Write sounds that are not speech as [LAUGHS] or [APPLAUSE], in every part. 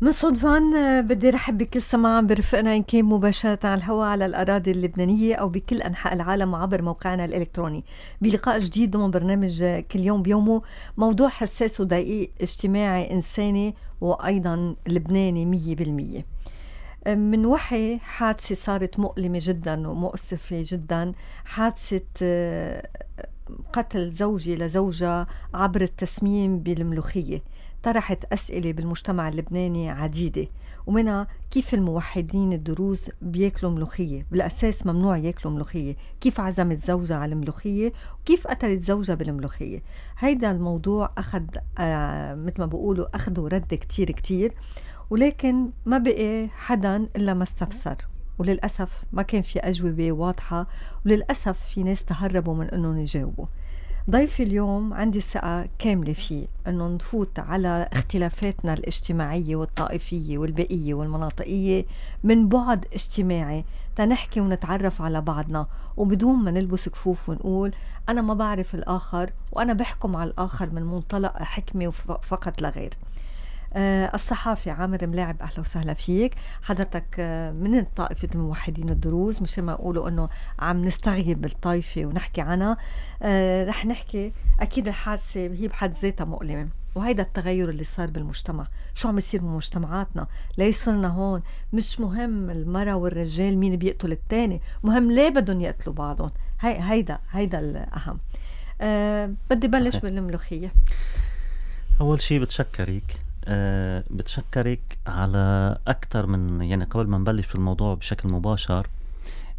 من صدفان آه، بدي رحب بكل سماعة برفقنا إن كان مباشرة على الهواء على الأراضي اللبنانية أو بكل أنحاء العالم عبر موقعنا الإلكتروني بلقاء جديد ضمن برنامج آه، كل يوم بيومه موضوع حساس ودقيق اجتماعي إنساني وأيضا لبناني مية بالمية آه، من وحي حادثة صارت مؤلمة جدا ومؤسفة جدا حادثة قتل زوجي لزوجة عبر التسميم بالملوخية طرحت أسئلة بالمجتمع اللبناني عديدة ومنها كيف الموحدين الدروز بياكلوا ملوخية بالأساس ممنوع ياكلوا ملوخية كيف عزمت زوجها على الملوخية وكيف قتلت زوجها بالملوخية هيدا الموضوع أخذ آه مثل ما بقولوا أخذ ورد كتير كتير ولكن ما بقي حدا إلا ما استفسر وللأسف ما كان في أجوبة واضحة وللأسف في ناس تهربوا من أنهم يجاوبوا ضيفي اليوم عندي ثقة كاملة فيه أنه نفوت على اختلافاتنا الاجتماعية والطائفية والبيئية والمناطقية من بعد اجتماعي تنحكي ونتعرف على بعضنا وبدون ما نلبس كفوف ونقول أنا ما بعرف الآخر وأنا بحكم على الآخر من منطلق حكمة فقط لغير آه، الصحافي عامر ملاعب اهلا وسهلا فيك حضرتك آه، من طائفه الموحدين الدروز مش ما اقولوا انه عم نستغيب الطائفه ونحكي عنها آه، رح نحكي اكيد الحادثه هي بحد ذاتها مؤلمه وهيدا التغير اللي صار بالمجتمع شو عم يصير بمجتمعاتنا ليصلنا هون مش مهم المرأة والرجال مين بيقتل الثاني مهم ليه بدهم يقتلوا بعضهم هي هيدا هيدا الأهم أه بدي بلش بالملوخية أول شيء بتشكرك آه، بتشكرك على أكثر من يعني قبل ما نبلش في الموضوع بشكل مباشر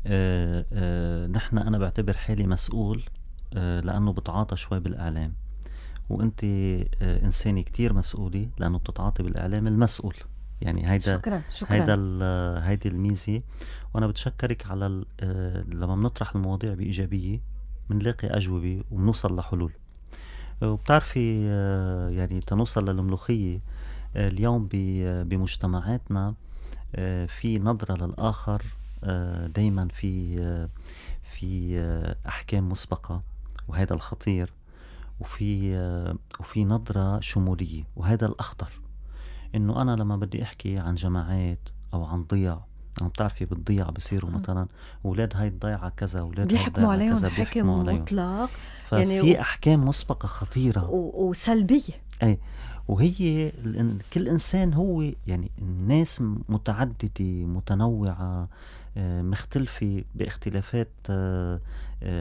آه، آه، نحن أنا بعتبر حالي مسؤول لأنه بتعاطى شوي بالإعلام وأنت إنسانة كتير مسؤولة لأنه بتتعاطي بالإعلام المسؤول يعني هيدا شكرا شكرا هيدا هيدي الميزة وأنا بتشكرك على لما بنطرح المواضيع بإيجابية بنلاقي أجوبة وبنوصل لحلول وبتعرفي آه، يعني تنوصل للملوخية آه، اليوم آه، بمجتمعاتنا في نظرة للآخر دايما في في أحكام مسبقة وهذا الخطير وفي وفي نظرة شمولية وهذا الأخطر إنه أنا لما بدي أحكي عن جماعات أو عن ضياع عم بتعرفي بالضيعه بصيروا آه. مثلا اولاد هاي الضيعه كذا اولاد بيحكموا عليهم كذا بيحكموا حكم مطلق يعني في و... احكام مسبقه خطيره و... وسلبيه اي وهي كل انسان هو يعني الناس متعدده متنوعه آه، مختلفة باختلافات آه،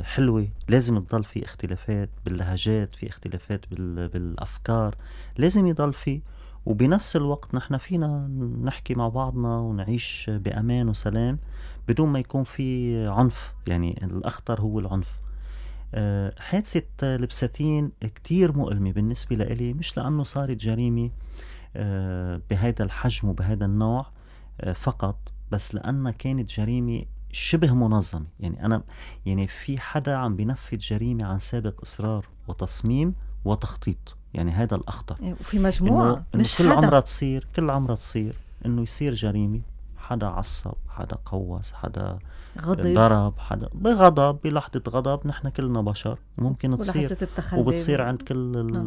حلوة لازم تضل في اختلافات باللهجات في اختلافات بالأفكار لازم يضل في وبنفس الوقت نحن فينا نحكي مع بعضنا ونعيش بامان وسلام بدون ما يكون في عنف يعني الاخطر هو العنف آه، حادثة البساتين كتير مؤلمة بالنسبة لإلي مش لأنه صارت جريمة آه، بهذا الحجم وبهذا النوع آه، فقط بس لأنها كانت جريمة شبه منظمة يعني أنا يعني في حدا عم بنفذ جريمة عن سابق إصرار وتصميم وتخطيط يعني هذا الأخطر إيه، وفي مجموعة إنه مش كل عمرها تصير كل عمرها تصير إنه يصير جريمة حدا عصب حدا قوس حدا غضب ضرب حدا بغضب بلحظة غضب نحن كلنا بشر ممكن تصير وبتصير عند كل نعم.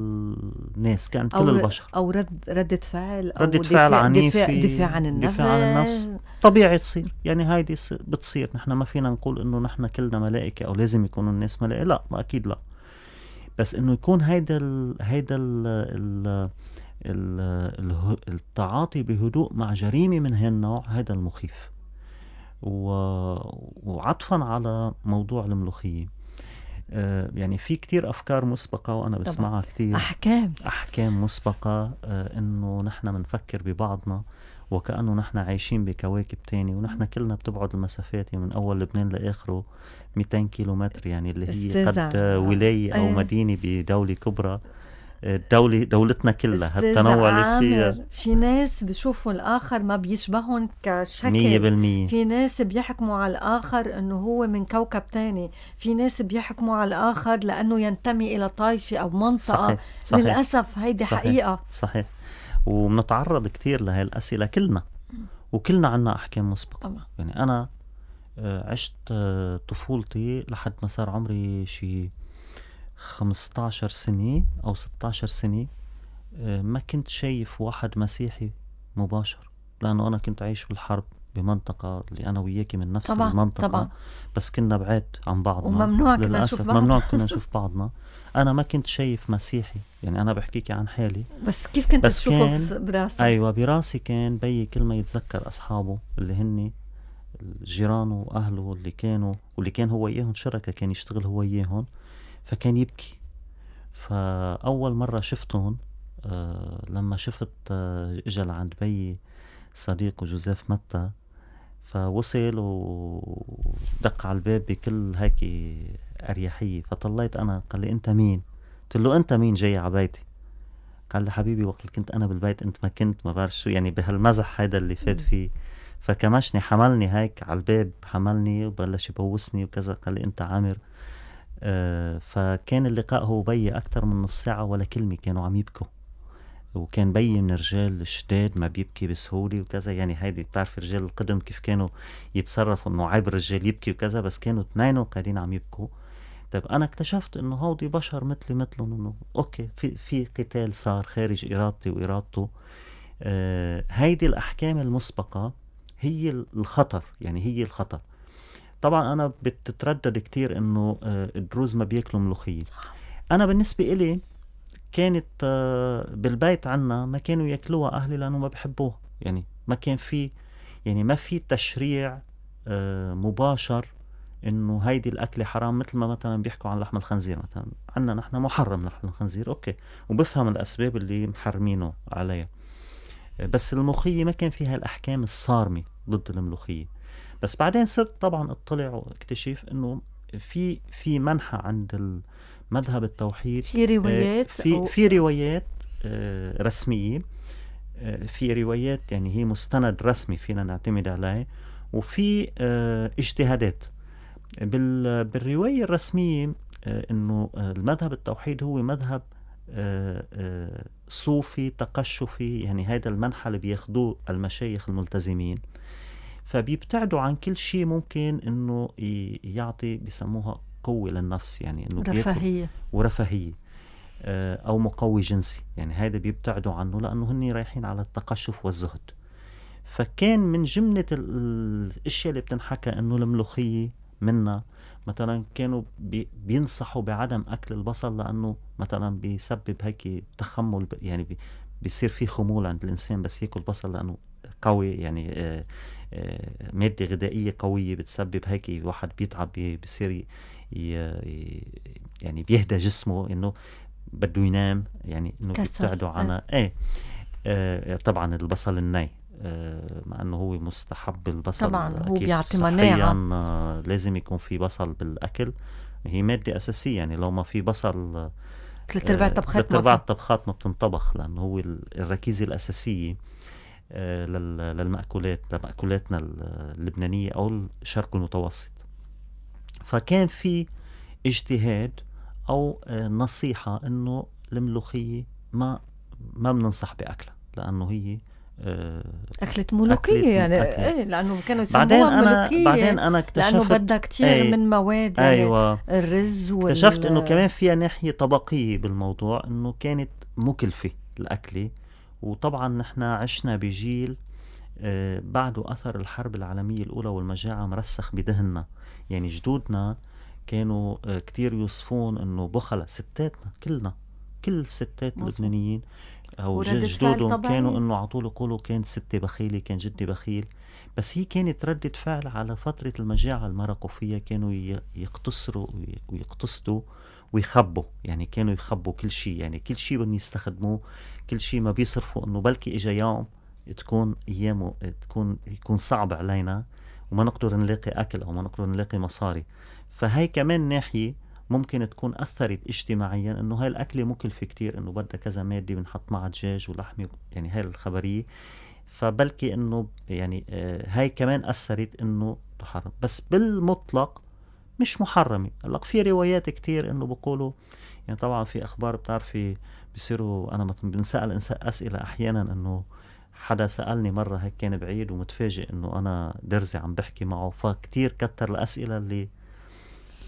الناس عند كل البشر أو رد ردة فعل أو ردة فعل عنيفة دفاع, دفاع عن النفس دفاع عن النفس طبيعي تصير يعني هيدي بتصير نحن ما فينا نقول إنه نحن كلنا ملائكة أو لازم يكونوا الناس ملائكة لا ما أكيد لا بس انه يكون هيدا الـ هيدا ال ال ال التعاطي بهدوء مع جريمه من هالنوع هيدا المخيف و... وعطفا على موضوع الملوخيه آه يعني في كتير أفكار مسبقة وأنا بسمعها كتير أحكام أحكام مسبقة آه إنه نحن بنفكر ببعضنا وكأنه نحن عايشين بكواكب تاني ونحن كلنا بتبعد المسافات يعني من أول لبنان لآخره 200 كيلومتر يعني اللي هي قد ولايه او أيوه. مدينه بدوله كبرى الدولة دولتنا كلها هالتنوع اللي فيها في ناس بشوفوا الآخر ما بيشبههم كشكل 100% في ناس بيحكموا على الآخر إنه هو من كوكب تاني في ناس بيحكموا على الآخر لأنه ينتمي إلى طائفة أو منطقة صحيح. صحيح. للأسف هيدي صحيح. حقيقة صحيح وبنتعرض كثير لهي الأسئلة كلنا وكلنا عنا أحكام مسبقة طبعا. يعني أنا آه، عشت آه، طفولتي لحد ما صار عمري شي 15 سنة أو 16 سنة آه، ما كنت شايف واحد مسيحي مباشر لأنه أنا كنت عايش بالحرب بمنطقة اللي أنا وياكي من نفس طبعا المنطقة طبعا بس كنا بعيد عن بعضنا وممنوع كنا نشوف بعض ممنوع كنا [LAUGHS] نشوف بعضنا أنا ما كنت شايف مسيحي يعني أنا بحكيك عن حالي بس كيف كنت بس تشوفه براسك؟ أيوة براسي كان بي كل ما يتذكر أصحابه اللي هن جيرانه واهله اللي كانوا واللي كان هو اياهم شركه كان يشتغل هو اياهم فكان يبكي فاول مره شفتهم آه لما شفت آه اجى لعند بيي صديقه جوزيف متى فوصل ودق على الباب بكل هيك اريحيه فطليت انا قال لي انت مين قلت له انت مين جاي على بيتي قال لي حبيبي وقت كنت انا بالبيت انت ما كنت ما بعرف شو يعني بهالمزح هيدا اللي فات فيه فكمشني حملني هيك على الباب حملني وبلش يبوسني وكذا قال لي انت عامر آه فكان اللقاء هو بي اكثر من نص ساعه ولا كلمه كانوا عم يبكوا وكان بيي من الرجال الشداد ما بيبكي بسهوله وكذا يعني هيدي بتعرفي رجال القدم كيف كانوا يتصرفوا انه عيب الرجال يبكي وكذا بس كانوا اثنين قاعدين عم يبكوا طيب انا اكتشفت انه هودي بشر مثلي مثلهم انه اوكي في في قتال صار خارج ارادتي وارادته آه هيدي الاحكام المسبقه هي الخطر يعني هي الخطر طبعا انا بتتردد كتير انه آه، الدروز ما بياكلوا ملوخيه انا بالنسبه إلي كانت آه، بالبيت عنا ما كانوا ياكلوها اهلي لانه ما بحبوها يعني ما كان في يعني ما في تشريع آه، مباشر انه هيدي الاكله حرام مثل ما مثلا بيحكوا عن لحم الخنزير مثلا عنا نحن محرم لحم الخنزير اوكي وبفهم الاسباب اللي محرمينه عليها بس المخية ما كان فيها الاحكام الصارمه ضد الملوخيه بس بعدين صرت طبعا اطلع واكتشف انه في في منحى عند مذهب التوحيد في روايات آه، في أو... في روايات آه، رسميه آه، في روايات يعني هي مستند رسمي فينا نعتمد عليه وفي اجتهادات بالروايه الرسميه انه المذهب التوحيد هو مذهب صوفي تقشفي يعني هذا المنحى اللي بياخدوه المشايخ الملتزمين فبيبتعدوا عن كل شيء ممكن انه يعطي بسموها قوه للنفس يعني انه رفاهيه ورفاهيه آه، او مقوي جنسي يعني هذا بيبتعدوا عنه لانه هن رايحين على التقشف والزهد فكان من جمله الاشياء اللي بتنحكى انه الملوخيه منا مثلا كانوا بي بينصحوا بعدم اكل البصل لانه مثلا بيسبب هيك تخمل يعني بي بيصير في خمول عند الانسان بس ياكل بصل لانه قوي يعني آه، آه، ماده غذائيه قويه بتسبب هيك الواحد بيتعب بيصير يعني بيهدى جسمه انه بده ينام يعني انه بيبتعدوا عنها آه. ايه طبعا البصل الني آه، مع انه هو مستحب البصل طبعا هو بيعطي مناعه آه، لازم يكون في بصل بالاكل هي ماده اساسيه يعني لو ما في بصل ثلاث ارباع الطبخات آه، ثلاث ارباع الطبخات ما بتنطبخ لانه هو الركيزه الاساسيه للمأكولات لمأكولاتنا اللبنانية أو الشرق المتوسط فكان في اجتهاد أو نصيحة أنه الملوخية ما ما بننصح بأكلها لأنه هي آه، أكلة ملوكية أكلت يعني أكلت. إيه لانه كانوا يسموها بعدين أنا ملوكية بعدين أنا اكتشفت لأنه بدها كثير أي من مواد يعني أيوة. الرز وال... اكتشفت إنه كمان فيها ناحية طبقية بالموضوع إنه كانت مكلفة الأكلة وطبعا نحن عشنا بجيل آه، بعد أثر الحرب العالمية الأولى والمجاعة مرسخ بدهننا يعني جدودنا كانوا آه، كتير يوصفون إنه بخلة ستاتنا كلنا كل الستات اللبنانيين او جدودهم كانوا انه على طول يقولوا كان ستي بخيله كان جدي بخيل بس هي كانت ردة فعل على فترة المجاعة اللي مرقوا فيها كانوا يقتصروا ويقتصدوا ويخبوا يعني كانوا يخبوا كل شيء يعني كل شيء بدهم يستخدموه كل شيء ما بيصرفوا انه بلكي اجى يوم تكون ايامه تكون يكون صعب علينا وما نقدر نلاقي اكل او ما نقدر نلاقي مصاري فهي كمان ناحيه ممكن تكون اثرت اجتماعيا انه هاي الاكله مكلفه كتير انه بدها كذا ماده بنحط معها دجاج ولحمه يعني هاي الخبريه فبلكي انه يعني آه، هاي كمان اثرت انه تحرم بس بالمطلق مش محرمه هلا في روايات كتير انه بقولوا يعني طبعا في اخبار بتعرفي بصيروا انا بنسال اسئله احيانا انه حدا سالني مره هيك كان بعيد ومتفاجئ انه انا درزي عم بحكي معه فكتير كتر الاسئله اللي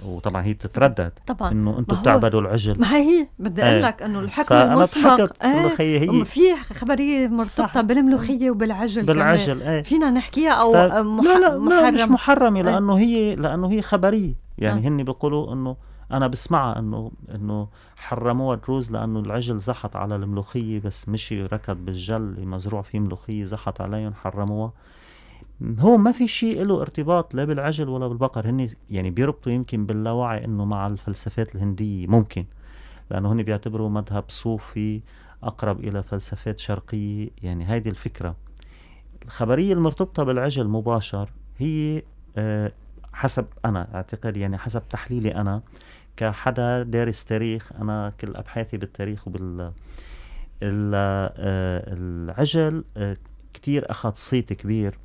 وطبعا هي بتتردد طبعا انه انتم بتعبدوا العجل ما هي بدي إيه. اقول لك انه الحكم المسبق إيه. الملوخيه هي في خبريه مرتبطه بالملوخيه وبالعجل بالعجل كمان. ايه. فينا نحكيها او طيب. مح... لا لا محرم لا مش محرمه ايه. لانه هي لانه هي خبريه يعني اه. نعم. هن بيقولوا انه انا بسمعها انه انه حرموها الروز لانه العجل زحط على الملوخيه بس مشي ركض بالجل مزروع فيه ملوخيه زحط عليهم حرموها هو ما في شيء له ارتباط لا بالعجل ولا بالبقر هن يعني بيربطوا يمكن باللاوعي انه مع الفلسفات الهنديه ممكن لانه هن بيعتبروا مذهب صوفي اقرب الى فلسفات شرقيه يعني هيدي الفكره الخبريه المرتبطه بالعجل مباشر هي آه، حسب انا اعتقد يعني حسب تحليلي انا كحدا دارس تاريخ انا كل ابحاثي بالتاريخ وبال آه، العجل آه، كتير اخذ صيت كبير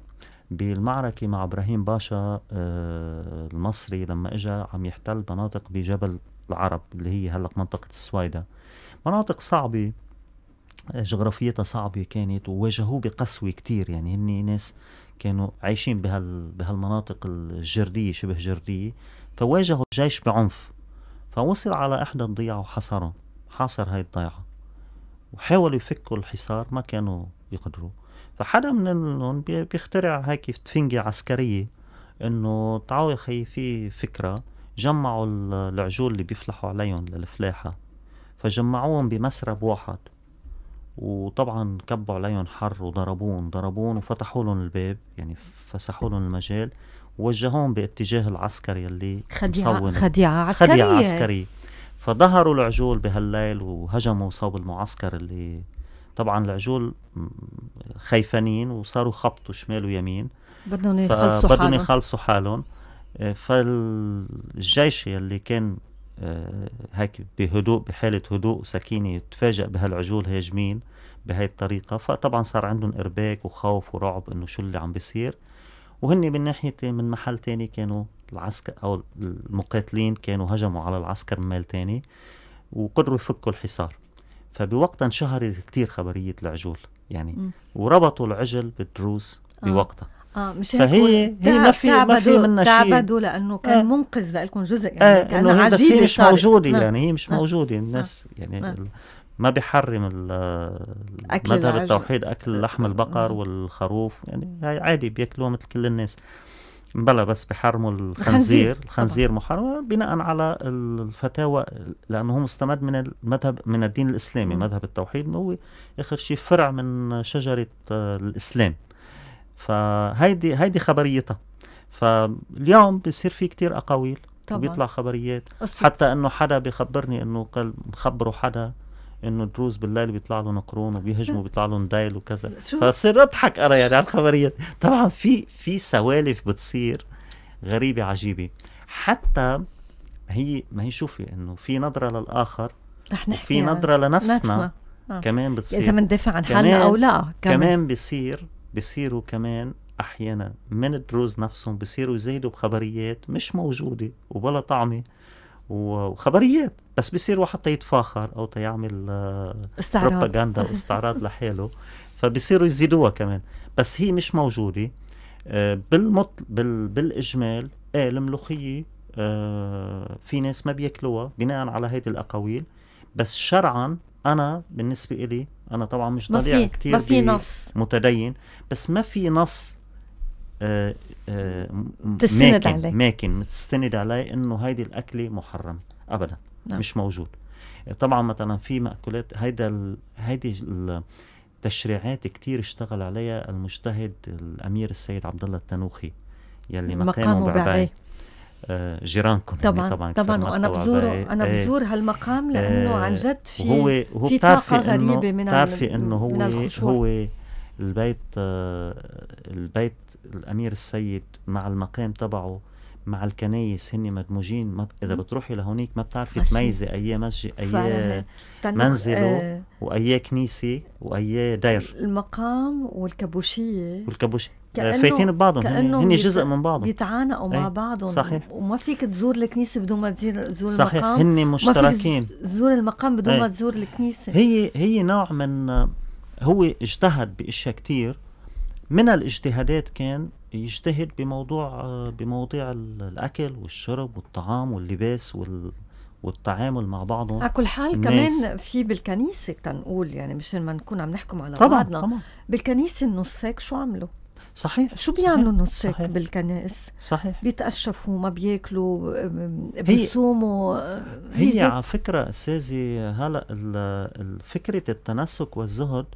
بالمعركة مع إبراهيم باشا آه، المصري لما إجا عم يحتل مناطق بجبل العرب اللي هي هلق منطقة السويدة مناطق صعبة جغرافيتها صعبة كانت وواجهوه بقسوة كتير يعني هن ناس كانوا عايشين بهال بهالمناطق الجردية شبه جردية فواجهوا الجيش بعنف فوصل على إحدى الضيعة وحصره حاصر هاي الضيعة وحاولوا يفكوا الحصار ما كانوا يقدروا فحدا منهم بيخترع هيك تفنجة عسكرية انه تعالوا يا خي في فكرة جمعوا العجول اللي بيفلحوا عليهم للفلاحة فجمعوهم بمسرب واحد وطبعا كبوا عليهم حر وضربوهم ضربوهم وفتحوا لهم الباب يعني فسحوا لهم المجال ووجهوهم باتجاه العسكر يلي خديعة خديعة عسكرية خديعة عسكرية فظهروا العجول بهالليل وهجموا صوب المعسكر اللي طبعا العجول خيفانين وصاروا خبطوا شمال ويمين بدهم يخلصوا حالهم بدهم يخلصوا حالهم آه، فالجيش يلي كان آه، هيك بهدوء بحالة هدوء وسكينة تفاجأ بهالعجول هاجمين بهاي الطريقة فطبعا صار عندهم إرباك وخوف ورعب إنه شو اللي عم بيصير وهن من ناحية من محل تاني كانوا العسكر أو المقاتلين كانوا هجموا على العسكر من مال تاني وقدروا يفكوا الحصار فبوقتها انشهرت كثير خبريه العجول يعني م. وربطوا العجل بالدروس آه. بوقتها اه مش هيك فهي هي ما في ما في منها شيء تعبدوا لانه كان آه منقذ لكم جزء آه، يعني آه كان عجيب بس هي مش صارت. موجوده يعني، نعم. يعني هي مش نعم. موجوده الناس نعم. يعني نعم. ما بيحرم مذهب التوحيد اكل آه. لحم البقر والخروف يعني هاي عادي بياكلوها مثل كل الناس بلا بس بحرموا الخنزير الخنزير محرم بناء على الفتاوى لانه هو مستمد من المذهب من الدين الاسلامي م. مذهب التوحيد هو اخر شيء فرع من شجره آه، الاسلام فهيدي هيدي خبريتها فاليوم بصير في كتير اقاويل طبعا. بيطلع خبريات حتى انه حدا بيخبرني انه قال مخبره حدا انه الدروز بالليل بيطلع لهم قرون وبيهجموا [LAUGHS] بيطلع لهم دايل وكذا فصير اضحك انا يعني على الخبريات طبعا في في سوالف بتصير غريبه عجيبه حتى هي ما هي شوفي انه في نظره للاخر رح نحكي وفي نظره يعني لنفسنا نفسنا. آه. كمان بتصير اذا بندافع عن حالنا او لا كمان, كمان بصير بصيروا كمان احيانا من الدروز نفسهم بصيروا يزيدوا بخبريات مش موجوده وبلا طعمه وخبريات بس بيصير واحد يتفاخر او تيعمل آه، استعراض بروباغندا [LAUGHS] واستعراض لحاله فبصيروا يزيدوها كمان بس هي مش موجوده آه، بالمط... بال بالاجمال ايه الملوخيه آه، في ناس ما بياكلوها بناء على هيدي الاقاويل بس شرعا انا بالنسبه إلي انا طبعا مش ضليع كثير ما في نص متدين بس ما في نص آه، آه، تستند عليه ماكن تستند عليه انه هيدي الاكله محرمه ابدا نعم. مش موجود طبعا مثلا في مأكولات هيدا هيدي التشريعات كتير اشتغل عليها المجتهد الامير السيد عبد الله التنوخي يلي مقامه بعبايه آه جيرانكم يعني طبعا طبعا طبعا وانا بزوره إيه، انا إيه. بزور هالمقام لانه آه، عن جد في هو هو في طاقه غريبه من بتعرفي انه هو هو البيت آه البيت الامير السيد مع المقام تبعه مع الكنايس هن مدموجين ما اذا بتروحي لهونيك ما بتعرفي تميزي اي مسجد اي منزله آه واي كنيسه واي دير المقام والكابوشيه والكابوشيه فايتين ببعضهم كأنه هن جزء من بعضهم بيتعانقوا مع إيه، بعضهم صحيح وما فيك تزور الكنيسه بدون ما تزور المقام صحيح. هن مشتركين ما فيك تزور المقام بدون إيه. ما تزور الكنيسه هي هي نوع من هو اجتهد باشياء كثير من الاجتهادات كان يجتهد بموضوع بمواضيع الاكل والشرب والطعام واللباس وال والتعامل مع بعضهم على كل حال الناس. كمان في بالكنيسة تنقول يعني مشان ما نكون عم نحكم على طبعًا بعضنا طبعًا. بالكنيسة النساك شو عملوا؟ صحيح شو بيعملوا النساك بالكنائس؟ صحيح بيتأشفوا ما بياكلوا بيصوموا هي, هي على فكرة أستاذي هلا فكرة التنسك والزهد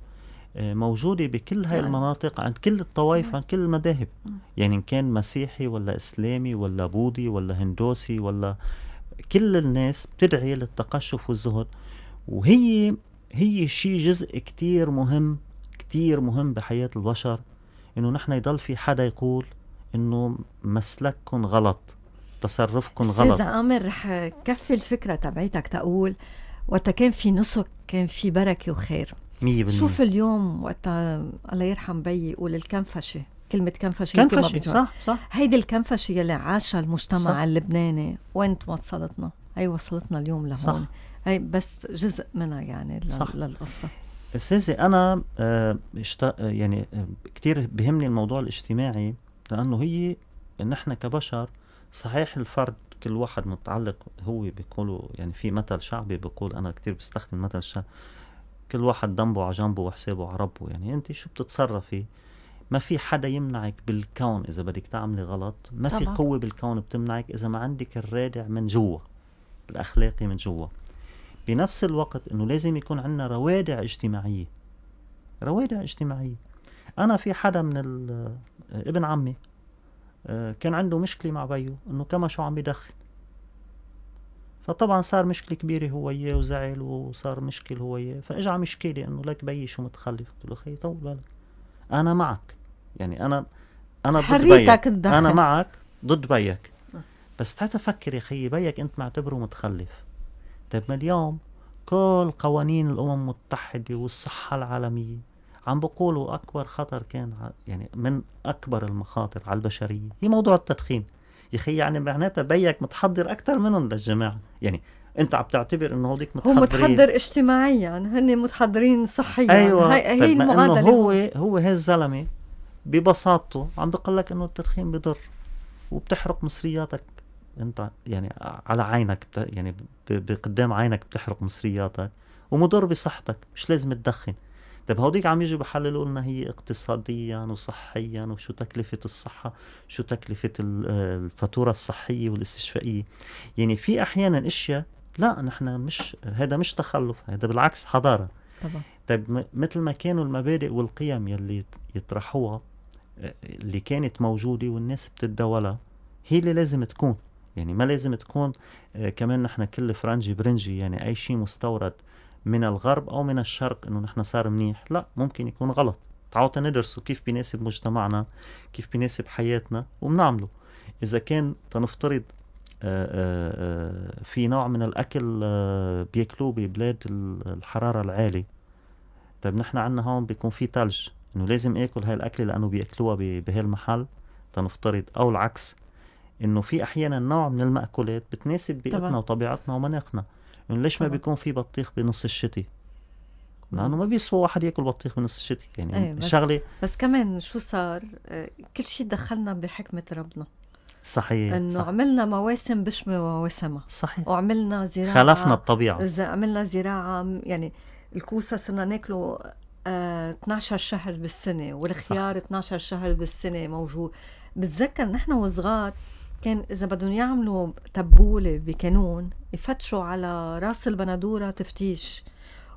آه، موجودة بكل هاي نعم. المناطق عند كل الطوائف نعم. عند كل المذاهب نعم. يعني إن كان مسيحي ولا إسلامي ولا بوذي ولا هندوسي ولا كل الناس بتدعي للتقشف والزهد وهي هي شيء جزء كتير مهم كتير مهم بحياة البشر إنه نحن يضل في حدا يقول إنه مسلككم غلط تصرفكم غلط استاذ عامر رح كفي الفكره تبعيتك تقول وقت كان في نسك كان في بركه وخير 100% شوف اليوم وقت الله يرحم بيي يقول الكنفشه كلمة كنفشة كنفشة صح صح هيدي الكنفشة يلي عاشها المجتمع صح. اللبناني وين وصلتنا؟ هي وصلتنا اليوم لهون صح. هي بس جزء منها يعني للقصة صح. للقصة استاذي انا آه، اشت... آه، يعني آه، كثير بهمني الموضوع الاجتماعي لانه هي نحن كبشر صحيح الفرد كل واحد متعلق هو بيقولوا يعني في مثل شعبي بيقول انا كثير بستخدم مثل شعبي كل واحد ذنبه على جنبه وحسابه على ربه يعني انت شو بتتصرفي ما في حدا يمنعك بالكون اذا بدك تعملي غلط ما طبعا. في قوه بالكون بتمنعك اذا ما عندك الرادع من جوا الاخلاقي من جوا بنفس الوقت انه لازم يكون عندنا روادع اجتماعيه روادع اجتماعيه انا في حدا من ابن عمي آه، كان عنده مشكله مع بيو انه كما شو عم يدخن فطبعا صار مشكله كبيره هو وياه وزعل وصار مشكل هو وياه فاجى عم يشكي لي انه لك بيي شو متخلف قلت له خي طول بالك انا معك يعني انا انا ضد بيك انا معك ضد بيك آه. بس تعال تفكر يا خيي بيك انت معتبره متخلف طيب ما اليوم كل قوانين الامم المتحده والصحه العالميه عم بقولوا اكبر خطر كان يعني من اكبر المخاطر على البشريه هي موضوع التدخين يا اخي يعني معناتها بيك متحضر اكثر منهم للجماعه يعني انت عم تعتبر انه هوديك متحضرين هو متحضر اجتماعيا هن متحضرين صحيا ايوه هي, طيب، هي المعادله هو هو هالزلمه ببساطته عم بقول لك انه التدخين بضر وبتحرق مصرياتك انت يعني على عينك يعني ب... قدام عينك بتحرق مصرياتك ومضر بصحتك مش لازم تدخن طيب هوديك عم يجوا بحللوا لنا هي اقتصاديا وصحيا وشو تكلفة الصحة شو تكلفة الفاتورة الصحية والاستشفائية يعني في أحيانا أشياء لا نحن مش هذا مش تخلف هذا بالعكس حضارة طبعا طيب مثل ما كانوا المبادئ والقيم يلي يطرحوها اللي كانت موجودة والناس بتتداولها هي اللي لازم تكون يعني ما لازم تكون آه، كمان نحن كل فرنجي برنجي يعني اي شيء مستورد من الغرب او من الشرق انه نحن صار منيح لا ممكن يكون غلط تعاوتا ندرسه كيف بيناسب مجتمعنا كيف بيناسب حياتنا وبنعمله اذا كان تنفترض آه، آه، آه، في نوع من الاكل بياكلوه ببلاد الحراره العاليه طيب نحن عندنا هون بيكون في ثلج انه لازم اكل هاي الاكله لانه بياكلوها بهالمحل تنفترض او العكس انه في احيانا نوع من الماكولات بتناسب بيئتنا وطبيعتنا ومناخنا يعني ليش ما بيكون في بطيخ بنص الشتي لانه ما بيسوى واحد ياكل بطيخ بنص الشتي يعني أيه بس الشغله بس كمان شو صار آه، كل شيء دخلنا بحكمه ربنا صحيح انه صح. عملنا مواسم بشمه مواسمها صحيح وعملنا زراعه خلفنا الطبيعه اذا عملنا زراعه يعني الكوسه صرنا ناكله آه 12 شهر بالسنه والخيار صح. 12 شهر بالسنه موجود بتذكر نحن وصغار كان اذا بدهم يعملوا تبوله بكانون يفتشوا على راس البندوره تفتيش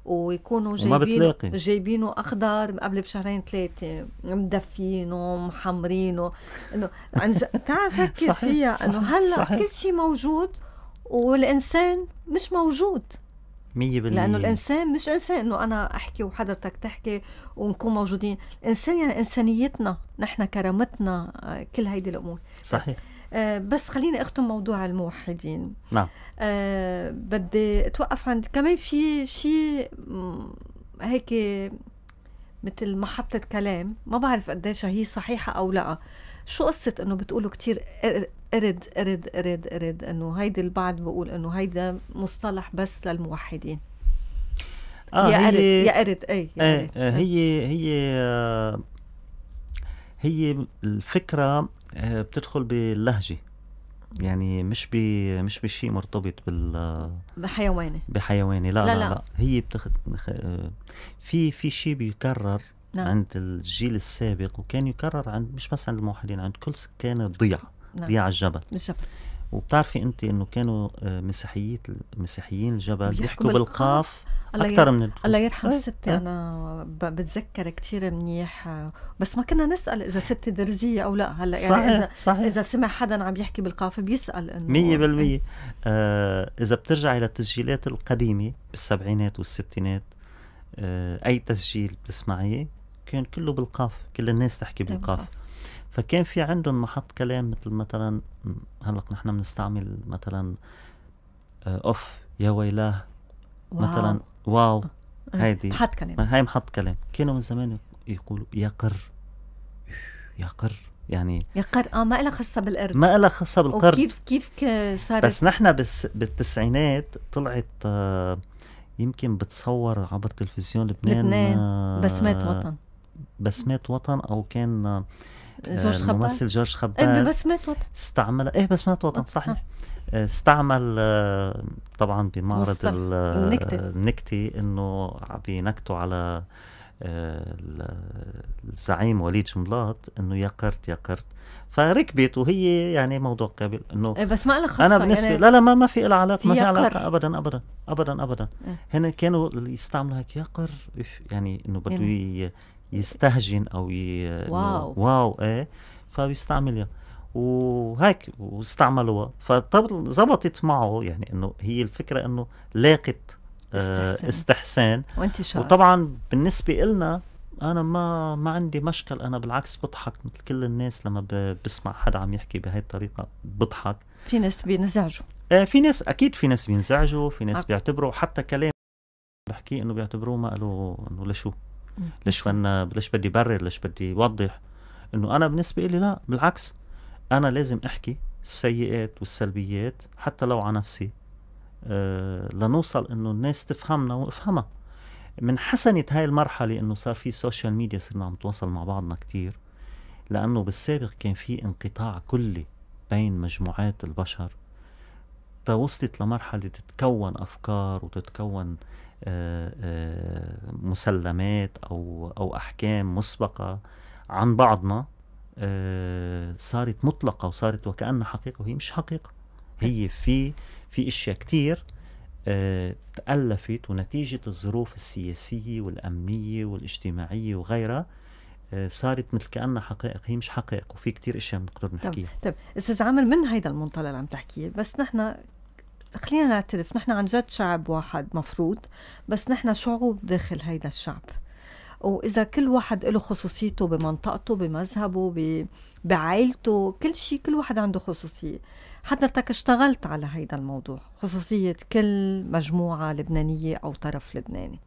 ويكونوا جايبين جايبينه اخضر قبل بشهرين ثلاثه مدفينه محمرينه انه عن جد [LAUGHS] تعرف فكر فيها انه هلا صحيح. كل شيء موجود والانسان مش موجود 100% لانه الانسان مش انسان انه انا احكي وحضرتك تحكي ونكون موجودين الانسان يعني انسانيتنا نحن كرامتنا آه، كل هيدي الامور صحيح آه، بس خليني اختم موضوع الموحدين نعم آه، بدي اتوقف عند كمان في شيء هيك مثل محطة كلام ما بعرف قديش هي صحيحة أو لا شو قصة انه بتقولوا كتير قرد قرد قرد قرد انه هيدي البعض بقول انه هيدا مصطلح بس للموحدين آه يا قرد يا قرد اي يا قرد. إيه، هي هي آه، هي الفكرة آه، بتدخل باللهجة يعني مش ب مش بشيء مرتبط بال بحيواني بحيواني لا لا, لا, لا. هي بتخ... في في شيء بيكرر نعم. عند الجيل السابق وكان يكرر عند مش بس عند الموحدين عند كل سكان الضيعه نعم. ضياع الجبل بالجبل وبتعرفي انت انه كانوا آه، مسيحيين مسيحيين الجبل بيحكوا بالقاف اكثر من الدروز الله يرحم إيه، ستي إيه. انا بتذكر كثير منيح آه، بس ما كنا نسال اذا ستي درزيه او لا هلا يعني صحيح. اذا صحيح. اذا سمع حدا عم يحكي بالقاف بيسال انه 100% إيه. آه اذا بترجعي للتسجيلات القديمه بالسبعينات والستينات آه اي تسجيل بتسمعيه كان كله بالقاف كل الناس تحكي بالقاف فكان في عندهم محط كلام مثل مثلا هلا نحن بنستعمل مثلا آه، اوف يا ويلاه مثلا واو أه، هيدي محط كلام هاي محط كلام كانوا من زمان يقولوا يقر يقر يعني يقر اه ما لها خصها بالقرد ما لها خصها بالقرد وكيف كيف صارت بس نحن بس بالتسعينات طلعت آه، يمكن بتصور عبر تلفزيون لبنان لبنان بسمات وطن بسمات وطن او كان آه، جورج خباز الممثل جورج إيه، خباز ببسمة وطن استعمل ايه بسمة وطن آه، صحيح نعم. آه، استعمل طبعا بمعرض النكتي انه بينكتوا على الزعيم وليد جملاط انه يا قرد يا قرد فركبت وهي يعني موضوع قابل انه إيه، بس ما لها خصه انا يعني بالنسبه يعني لا لا ما ما في لها علاقه ما في علاقه ابدا ابدا ابدا ابدا اه. هن كانوا يستعملوا هيك يا قر يعني انه بده يعني يستهجن او ي... واو واو ايه فبيستعملها وهيك واستعملوها فظبطت معه يعني انه هي الفكره انه لاقت آه، استحسان, استحسان. وانتشار وطبعا بالنسبه إلنا انا ما ما عندي مشكل انا بالعكس بضحك مثل كل الناس لما بسمع حدا عم يحكي بهي الطريقه بضحك في ناس بينزعجوا آه في ناس اكيد في ناس بينزعجوا في ناس بيعتبروا حتى كلام بحكيه انه بيعتبروه ما له انه لشو ليش أنا ليش بدي برر ليش بدي وضح انه انا بالنسبه لي لا بالعكس انا لازم احكي السيئات والسلبيات حتى لو على نفسي أه لنوصل انه الناس تفهمنا وافهمها من حسنة هاي المرحلة انه صار في سوشيال ميديا صرنا عم نتواصل مع بعضنا كتير لانه بالسابق كان في انقطاع كلي بين مجموعات البشر توصلت لمرحلة تتكون افكار وتتكون آه، آه، مسلمات او او احكام مسبقه عن بعضنا آه، صارت مطلقه وصارت وكانها حقيقه وهي مش حقيقه هي في في اشياء كثير تألفت ونتيجة الظروف السياسية والأمنية والاجتماعية وغيرها صارت مثل كأنها حقائق هي مش حقائق وفي كتير اشياء بنقدر نحكيها طيب استاذ عامر من هيدا المنطلق اللي عم تحكيه بس نحن خلينا نعترف نحن عن جد شعب واحد مفروض بس نحن شعوب داخل هيدا الشعب وإذا كل واحد له خصوصيته بمنطقته بمذهبه ب... بعائلته كل شيء كل واحد عنده خصوصية حضرتك اشتغلت على هيدا الموضوع خصوصية كل مجموعة لبنانية أو طرف لبناني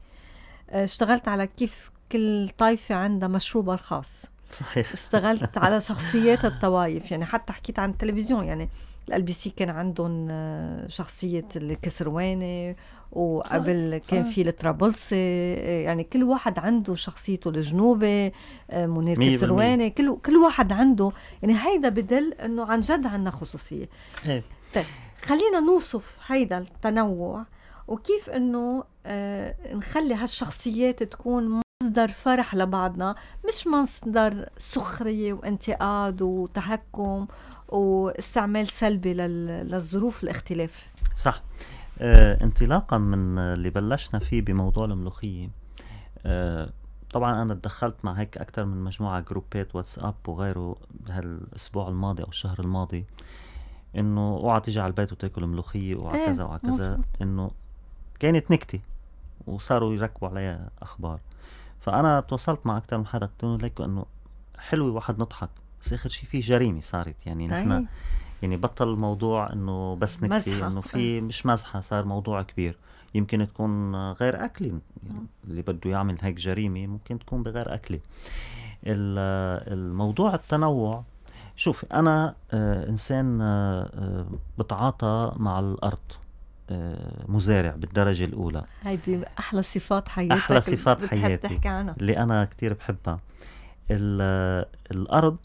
اشتغلت على كيف كل طائفة عندها مشروبها الخاص صحيح اشتغلت على شخصيات الطوائف يعني حتى حكيت عن التلفزيون يعني الال بي سي كان عندهم آه، شخصيه الكسرواني وقبل صح. كان صح. في الطرابلسي آه، يعني كل واحد عنده شخصيته الجنوبي آه، منير كسرواني كل كل واحد عنده يعني هيدا بدل انه عن جد عندنا خصوصيه ايه. طيب خلينا نوصف هيدا التنوع وكيف انه آه نخلي هالشخصيات تكون مصدر فرح لبعضنا مش مصدر سخرية وانتقاد وتحكم واستعمال سلبي للظروف الاختلاف صح آه، انطلاقا من اللي بلشنا فيه بموضوع الملوخيه آه، طبعا انا تدخلت مع هيك اكثر من مجموعه جروبات واتساب وغيره بهالاسبوع الماضي او الشهر الماضي انه اوعى تيجي على البيت وتاكل ملوخيه اوعى إيه، كذا اوعى كذا انه كانت نكته وصاروا يركبوا عليها اخبار فانا تواصلت مع اكثر من حدا قلت لهم انه حلو واحد نضحك بس اخر شيء في جريمه صارت يعني طيب. نحن يعني بطل الموضوع انه بس نكفي انه في طيب. مش مزحه صار موضوع كبير يمكن تكون غير اكلي يعني اللي بده يعمل هيك جريمه ممكن تكون بغير اكلي الموضوع التنوع شوف انا آه، انسان آه، آه، بتعاطى مع الارض مزارع بالدرجه الاولى هيدي احلى صفات حياتك احلى صفات حياتي تحكي عنها. اللي انا كثير بحبها الارض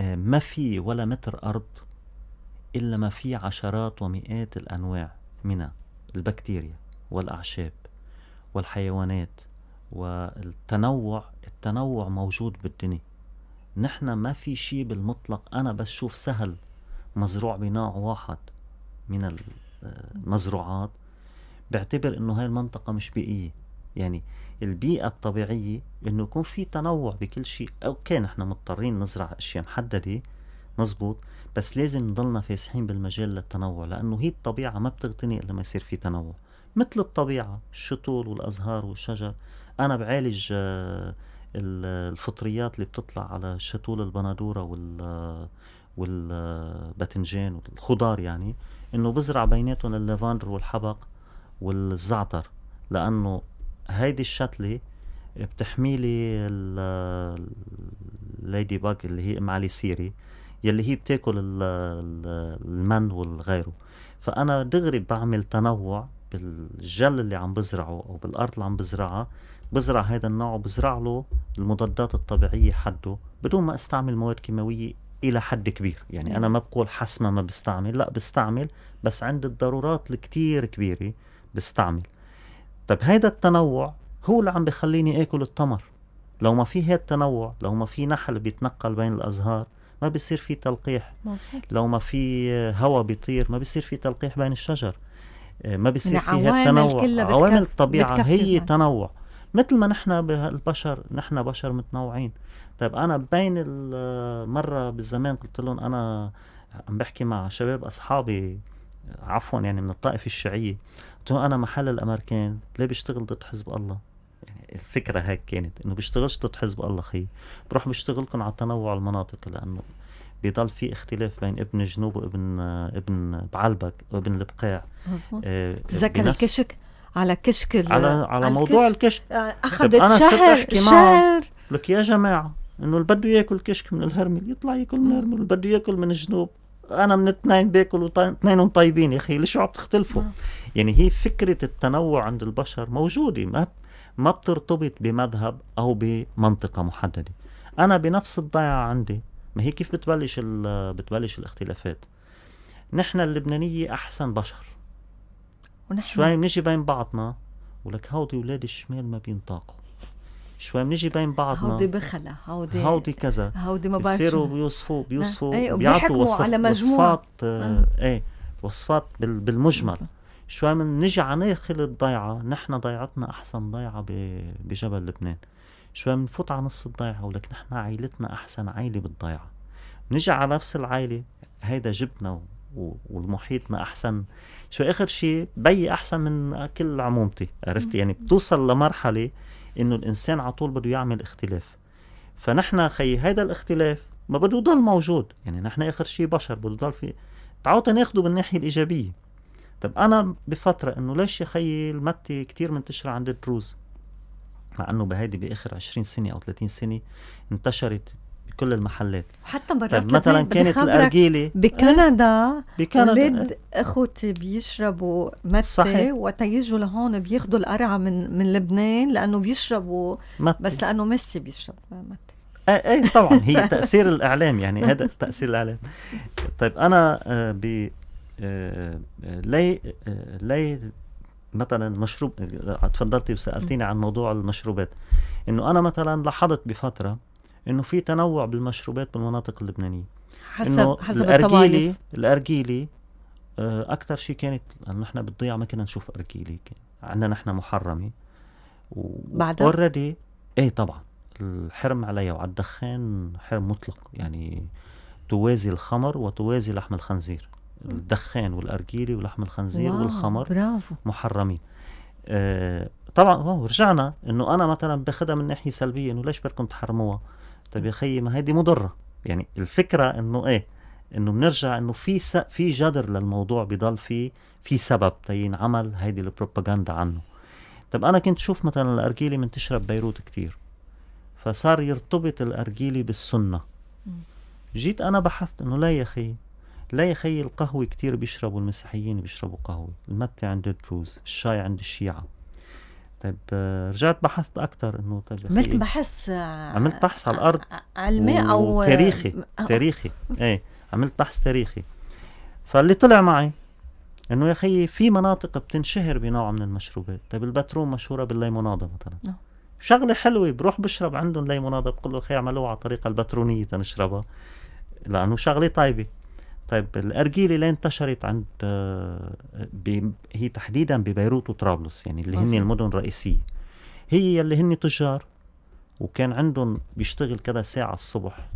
ما في ولا متر أرض إلا ما في عشرات ومئات الأنواع من البكتيريا والأعشاب والحيوانات والتنوع التنوع موجود بالدنيا نحن ما في شيء بالمطلق أنا بس شوف سهل مزروع بنوع واحد من المزروعات آه، بعتبر انه هاي المنطقة مش بيئية يعني البيئة الطبيعية انه يكون في تنوع بكل شيء اوكي نحن مضطرين نزرع اشياء محددة مزبوط بس لازم نضلنا فاسحين بالمجال للتنوع لانه هي الطبيعة ما بتغتني الا ما يصير في تنوع مثل الطبيعة الشطول والازهار والشجر انا بعالج آه، الفطريات اللي بتطلع على شتول البندورة وال آه، والباذنجان والخضار يعني انه بزرع بيناتهم اللافندر والحبق والزعتر لانه هيدي الشتله بتحمي لي الليدي باج اللي هي ام علي سيري يلي هي بتاكل المن والغيره فانا دغري بعمل تنوع بالجل اللي عم بزرعه او بالارض اللي عم بزرعها بزرع هذا النوع وبزرع له المضادات الطبيعيه حده بدون ما استعمل مواد كيماويه الى حد كبير يعني انا ما بقول حسمه ما بستعمل لا بستعمل بس عند الضرورات الكتير كبيره بستعمل طب هيدا التنوع هو اللي عم بخليني اكل التمر لو ما في هيدا التنوع لو ما في نحل بيتنقل بين الازهار ما بيصير في تلقيح مزحك. لو ما في هواء بيطير ما بيصير في تلقيح بين الشجر آه، ما بيصير في التنوع عوامل الطبيعه هي تنوع مثل ما نحن البشر نحن بشر متنوعين طيب انا بين مره بالزمان قلت لهم انا عم بحكي مع شباب اصحابي عفوا يعني من الطائفه الشيعيه قلت له انا محل الامريكان ليه بيشتغل ضد حزب الله يعني الفكره هيك كانت انه بيشتغلش ضد حزب الله خي بروح بشتغلكم على التنوع المناطق لانه بضل في اختلاف بين ابن الجنوب وابن ابن بعلبك وابن البقاع مزبوط آه تذكر الكشك على كشك على على, على موضوع الكشك, الكشك. آه، طيب، اخذت أنا شهر أحكي شهر لك يا جماعه انه اللي بده ياكل كشك من الهرمل يطلع ياكل من الهرمل اللي بده ياكل من الجنوب انا من اثنين باكل واثنين طيبين يا اخي ليش عم تختلفوا آه. يعني هي فكره التنوع عند البشر موجوده ما ما بترتبط بمذهب او بمنطقه محدده انا بنفس الضيعه عندي ما هي كيف بتبلش بتبلش الاختلافات نحن اللبنانيه احسن بشر ونحن شوي بنجي بين بعضنا ولك هودي ولاد الشمال ما بينطاقوا شوي منجي بين بعضنا هودي بخلا هودي هودي كذا هودي ما بعرف بيصيروا بيوصفوا بيوصفوا ايه بيعطوا وصف على مجموعة وصفات اه ايه وصفات بال بالمجمل شوي نجي على داخل الضيعة نحن ضيعتنا أحسن ضيعة بجبل لبنان شوي بنفوت على نص الضيعة ولك نحن عائلتنا أحسن عائلة بالضيعة نجي على نفس العائلة هيدا جبنا والمحيطنا احسن شو اخر شيء بي احسن من كل عمومتي عرفتي يعني بتوصل لمرحله انه الانسان على طول بده يعمل اختلاف فنحن خي هذا الاختلاف ما بده يضل موجود يعني نحن اخر شيء بشر بده يضل في تعودنا ناخده بالناحيه الايجابيه طب انا بفتره انه ليش يا خيي المتة كثير منتشره عند الدروز مع انه بهيدي باخر 20 سنه او 30 سنه انتشرت كل المحلات حتى مرات طيب مثلا كانت الارجيله إيه؟ بكندا بكندا اولاد اخوتي بيشربوا متى وقت يجوا لهون بياخذوا القرعه من من لبنان لانه بيشربوا متى. بس لانه ميسي بيشرب متى ايه ايه آه، طبعا هي [LAUGHS] تاثير الاعلام يعني هذا تاثير الاعلام طيب انا آه، ب آه، لي لي مثلا مشروب تفضلتي وسالتيني عن موضوع المشروبات انه انا مثلا لاحظت بفتره انه في تنوع بالمشروبات بالمناطق اللبنانيه حسب حسب الارجيلي الارجيلي آه، اكثر شيء كانت نحن بالضيع ما كنا نشوف ارجيلي عندنا نحن محرمه بعدها اوريدي ايه طبعا الحرم عليها وعلى الدخان حرم مطلق يعني توازي الخمر وتوازي لحم الخنزير الدخان والارجيلي ولحم الخنزير والخمر برافو محرمين آه طبعا رجعنا انه انا مثلا باخذها من ناحيه سلبيه انه ليش بدكم تحرموها طيب يا خيي ما هيدي مضره يعني الفكره انه ايه انه بنرجع انه في س... في جدر للموضوع بضل في في سبب عمل هيدي البروباغندا عنه طب انا كنت شوف مثلا الارجيله منتشره ببيروت كتير فصار يرتبط الارجيله بالسنه جيت انا بحثت انه لا يا اخي لا يا اخي القهوه كتير بيشربوا المسيحيين بيشربوا قهوه المتي عند الدروز الشاي عند الشيعه طيب رجعت بحثت اكثر انه طيب عملت بحث عملت بحث على الارض علمي او تاريخي آه، آه. تاريخي ايه عملت بحث تاريخي فاللي طلع معي انه يا اخي في مناطق بتنشهر بنوع من المشروبات طيب البتروم مشهوره بالليموناده مثلا آه. شغله حلوه بروح بشرب عندهم ليموناده بقول له اخي اعملوها على طريقه البترونيه تنشربها لانه شغله طيبه طيب الارجيله اللي انتشرت عند آه، هي تحديدا ببيروت وطرابلس يعني اللي هن المدن الرئيسيه هي اللي هن تجار وكان عندهم بيشتغل كذا ساعه الصبح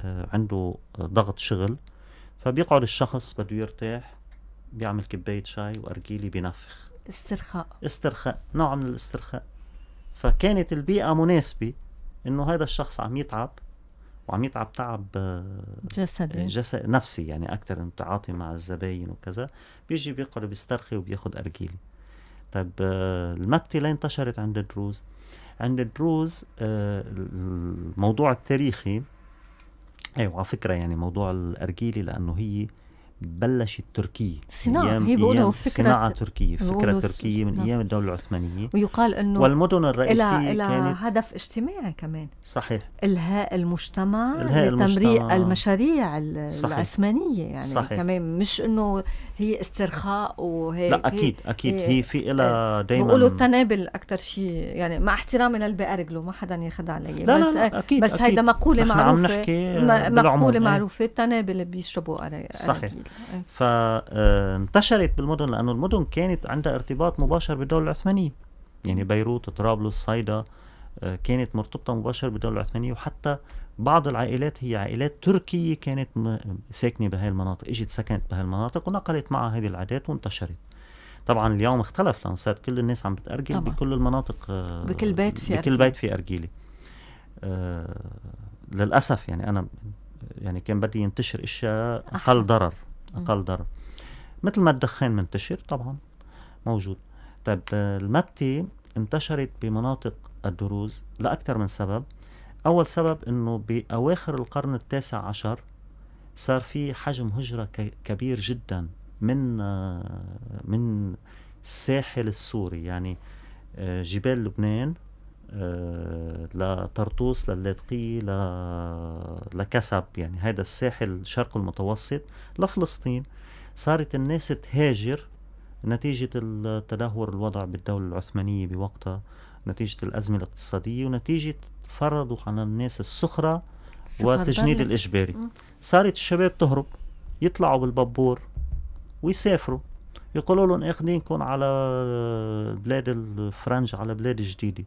آه، عنده ضغط شغل فبيقعد الشخص بده يرتاح بيعمل كبايه شاي وارجيله بينفخ استرخاء استرخاء نوع من الاسترخاء فكانت البيئه مناسبه انه هذا الشخص عم يتعب وعم يتعب تعب جسدي آه، جسد نفسي يعني اكثر من تعاطي مع الزباين وكذا بيجي بيقعد بيسترخي وبياخذ ارجيله طيب آه، المتي لا انتشرت عند الدروز عند الدروز آه، الموضوع التاريخي ايوه على فكره يعني موضوع الارجيله لانه هي بلشت تركيا صناعة هي بيقولوا فكرة صناعة تركية فكرة تركية من نعم. أيام الدولة العثمانية ويقال أنه والمدن الرئيسية إلى كانت هدف اجتماعي كمان صحيح إلهاء المجتمع إلهاء لتمرير المشاريع العثمانية يعني صحيح. كمان مش أنه هي استرخاء وهيك لا اكيد اكيد هي, هي في إلى دائما بقولوا التنابل اكثر شيء يعني مع احترامي للبي ارجلو ما حدا ياخذ علي بس لا لا آه، لا أكيد بس هيدا مقوله معروفه عم نحكي آه، مقوله ايه؟ معروفه التنابل بيشربوا ارجل صحيح إيه. فانتشرت آه، بالمدن لانه المدن كانت عندها ارتباط مباشر بالدوله العثمانيه يعني بيروت طرابلس صيدا آه، كانت مرتبطة مباشرة بالدولة العثمانية وحتى بعض العائلات هي عائلات تركية كانت ساكنة بهاي المناطق اجت سكنت بهاي المناطق ونقلت معها هذه العادات وانتشرت طبعا اليوم اختلف لان صارت كل الناس عم بتأرجل طبعا. بكل المناطق آه، بكل بيت في بكل بيت في أرجيلة آه، للأسف يعني أنا يعني كان بدي ينتشر اشياء اقل ضرر اقل ضرر مثل ما الدخان منتشر طبعا موجود طيب المتي انتشرت بمناطق الدروز لأكثر من سبب أول سبب أنه بأواخر القرن التاسع عشر صار في حجم هجرة كبير جدا من آه، من الساحل السوري يعني آه، جبال لبنان آه، لطرطوس للاذقية لكسب يعني هذا الساحل الشرق المتوسط لفلسطين صارت الناس تهاجر نتيجة تدهور الوضع بالدولة العثمانية بوقتها نتيجة الأزمة الاقتصادية ونتيجة فرضوا على الناس السخرة والتجنيد الإجباري صارت الشباب تهرب يطلعوا بالبابور ويسافروا يقولوا لهم اخذينكم على بلاد الفرنج على بلاد جديدة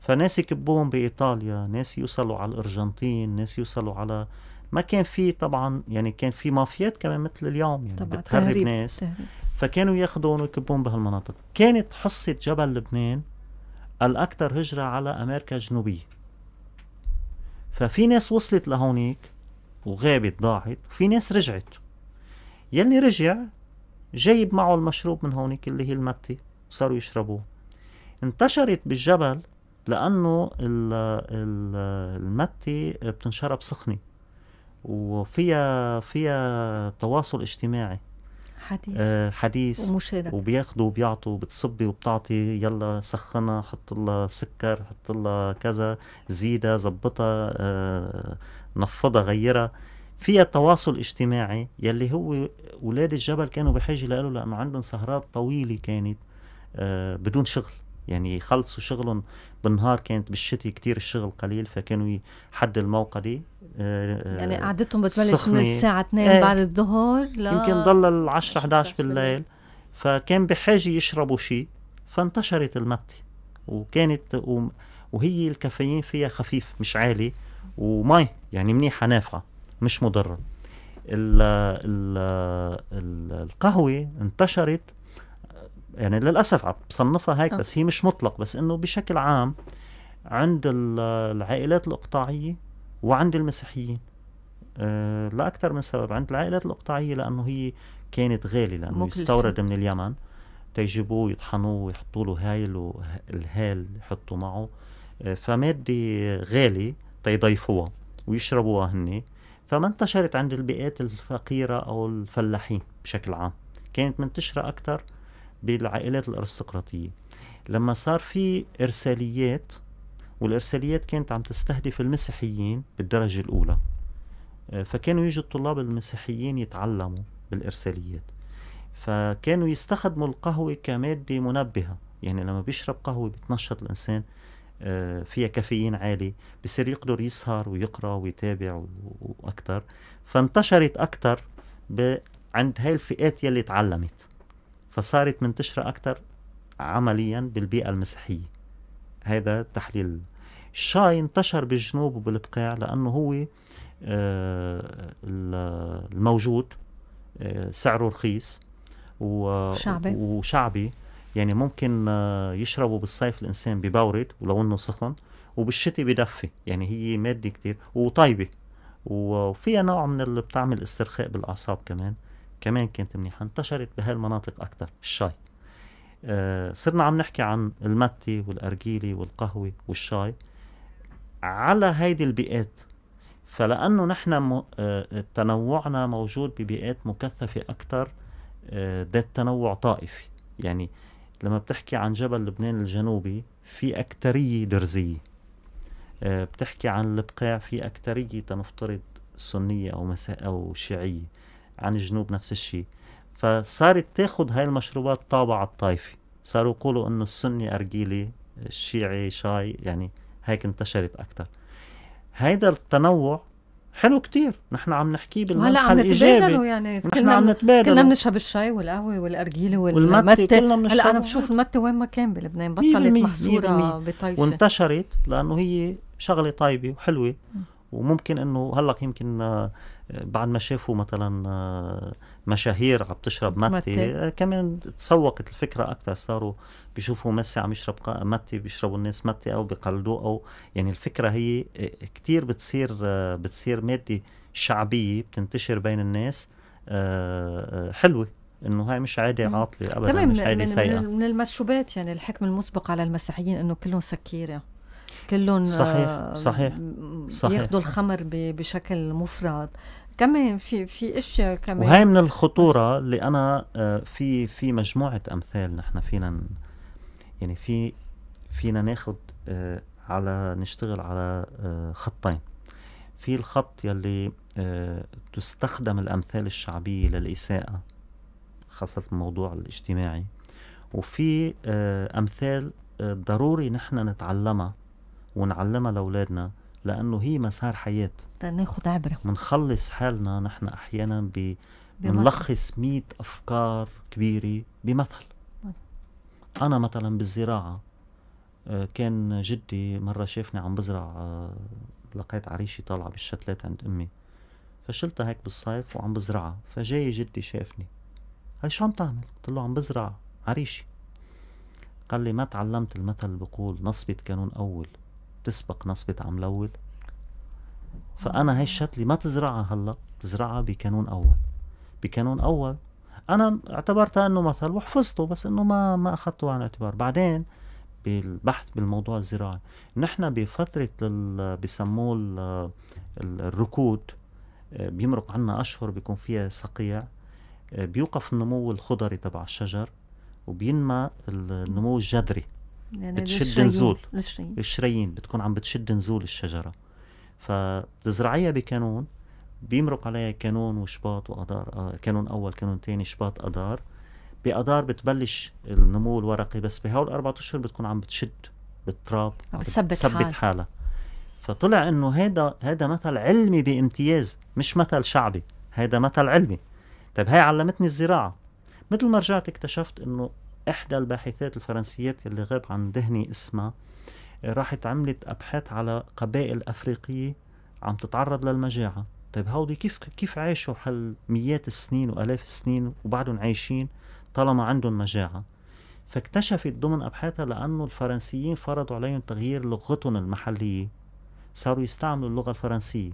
فناس يكبوهم بإيطاليا ناس يوصلوا على الأرجنتين ناس يوصلوا على ما كان في طبعا يعني كان في مافيات كمان مثل اليوم يعني طبعا بتهرب تهريب ناس تهريب. فكانوا ياخذون ويكبون بهالمناطق كانت حصة جبل لبنان الأكثر هجرة على أمريكا الجنوبية ففي ناس وصلت لهونيك وغابت ضاعت وفي ناس رجعت يلي رجع جايب معه المشروب من هونيك اللي هي المتي وصاروا يشربوه انتشرت بالجبل لأنه المتي بتنشرب سخنة وفيها فيها تواصل اجتماعي حديث آه حديث ومشاركة وبياخذوا وبيعطوا بتصبي وبتعطي يلا سخنها حط لها سكر حط لها كذا زيدها ظبطها آه نفضها غيرها فيها تواصل اجتماعي يلي هو اولاد الجبل كانوا بحاجه له لانه عندهم سهرات طويله كانت آه بدون شغل يعني يخلصوا شغلهم بالنهار كانت بالشتي كتير الشغل قليل فكانوا حد الموقع دي آه، آه، يعني قعدتهم بتبلش من الساعة 2 آه بعد الظهر ل يمكن ضل ال 10 11 بالليل فكان بحاجة يشربوا شيء فانتشرت المتي وكانت وهي الكافيين فيها خفيف مش عالي ومي يعني منيحة نافعة مش مضرة القهوة انتشرت يعني للاسف عم بصنفها هيك آه. بس هي مش مطلق بس انه بشكل عام عند العائلات الاقطاعيه وعند المسيحيين آه، لا اكثر من سبب عند العائلات الاقطاعيه لانه هي كانت غاليه لانه مكلفة. يستورد من اليمن تيجيبوه يطحنوه ويحطوا له هايل والهال يحطوا معه آه، فمادة غالية تيضيفوها ويشربوها هن فما انتشرت عند البيئات الفقيرة أو الفلاحين بشكل عام كانت منتشرة أكثر بالعائلات الارستقراطيه لما صار في ارساليات والارساليات كانت عم تستهدف المسيحيين بالدرجه الاولى آه، فكانوا يجوا الطلاب المسيحيين يتعلموا بالارساليات فكانوا يستخدموا القهوه كماده منبهه يعني لما بيشرب قهوه بتنشط الانسان آه، فيها كافيين عالي بصير يقدر يسهر ويقرا ويتابع واكثر فانتشرت اكثر عند هاي الفئات يلي تعلمت فصارت منتشرة أكثر عمليا بالبيئة المسيحية هذا تحليل الشاي انتشر بالجنوب وبالبقاع لأنه هو آه، الموجود آه، سعره رخيص وشعبي وشعبي يعني ممكن آه، يشربوا بالصيف الانسان ببورد ولو انه سخن وبالشتي بدفي يعني هي ماده كتير وطيبه وفيها نوع من اللي بتعمل استرخاء بالاعصاب كمان كمان كانت منيحه انتشرت بهالمناطق اكثر الشاي آه، صرنا عم نحكي عن المتي والارجيلي والقهوه والشاي على هيدي البيئات فلانه نحن م... آه، تنوعنا موجود ببيئات مكثفه اكثر آه ذات تنوع طائفي يعني لما بتحكي عن جبل لبنان الجنوبي في أكترية درزية آه، بتحكي عن البقاع في أكترية تنفترض سنية أو مساء أو شيعية عن الجنوب نفس الشيء فصارت تاخد هاي المشروبات طابع الطائفي صاروا يقولوا انه السني ارجيلي الشيعي شاي يعني هيك انتشرت اكثر هيدا التنوع حلو كتير نحن عم نحكيه بالمنحى الإيجابي يعني كلنا عم نتبادل كلنا بنشرب الشاي والقهوة والأرجيلة والمتة هلا أنا بشوف المتة وين ما كان بلبنان بطلت محصورة بطيفة وانتشرت لأنه هي شغلة طيبة وحلوة وممكن إنه هلا يمكن بعد ما شافوا مثلا آه، مشاهير عم تشرب ماتي آه، كمان تسوقت الفكره اكثر صاروا بيشوفوا ميسي عم يشرب ماتي بيشربوا الناس ماتي او بيقلدوه او يعني الفكره هي آه، كثير بتصير بتصير ماده شعبيه بتنتشر بين الناس حلوه انه هاي مش عادي عاطله ابدا مش عادي سيئه من المشروبات يعني الحكم المسبق على المسيحيين انه كلهم سكيره كلهم آه، صحيح صحيح صحيح ياخذوا الخمر بشكل مفرط كمان في في اشياء كمان وهي من الخطوره اللي انا آه، في في مجموعه امثال نحن فينا يعني في فينا ناخذ آه، على نشتغل على خطين في الخط يلي تستخدم الامثال الشعبيه للاساءه خاصه الموضوع الاجتماعي وفي امثال ضروري نحن نتعلمها ونعلمها لاولادنا لانه هي مسار حياه تناخد عبره بنخلص حالنا نحن احيانا ب بنلخص 100 افكار كبيره بمثل انا مثلا بالزراعه آه، كان جدي مرة شافني عم بزرع آه، لقيت عريشي طالعة بالشتلات عند أمي فشلتها هيك بالصيف وعم بزرعها فجاي جدي شافني قال شو عم تعمل؟ قلت له عم بزرع عريشي قال لي ما تعلمت المثل اللي بقول نصبت كانون أول بتسبق نصبة عم لول فأنا آه. هاي الشتلة ما تزرعها هلا تزرعها بكانون أول بكانون أول أنا اعتبرتها إنه مثل وحفظته بس إنه ما ما أخذته عن الاعتبار بعدين بالبحث بالموضوع الزراعي نحن بفترة بسموه الركود بيمرق عنا أشهر بيكون فيها صقيع بيوقف النمو الخضري تبع الشجر وبينمى النمو الجذري يعني بتشد نزول الشرايين بتكون عم بتشد نزول الشجره فبتزرعيها بكانون بيمرق عليها كانون وشباط وأدار آه، كانون أول كانون ثاني شباط أدار بأدار بتبلش النمو الورقي بس بهول الاربع أشهر بتكون عم بتشد بالتراب بتثبت, بتثبت حال. حالها فطلع انه هيدا هيدا مثل علمي بامتياز مش مثل شعبي هيدا مثل علمي طيب هي علمتني الزراعه مثل ما رجعت اكتشفت انه إحدى الباحثات الفرنسيات اللي غاب عن ذهني اسمها راحت عملت أبحاث على قبائل أفريقية عم تتعرض للمجاعة طيب هودي كيف كيف عاشوا هالميات السنين وآلاف السنين وبعدهم عايشين طالما عندهم مجاعة فاكتشفت ضمن أبحاثها لأنه الفرنسيين فرضوا عليهم تغيير لغتهم المحلية صاروا يستعملوا اللغة الفرنسية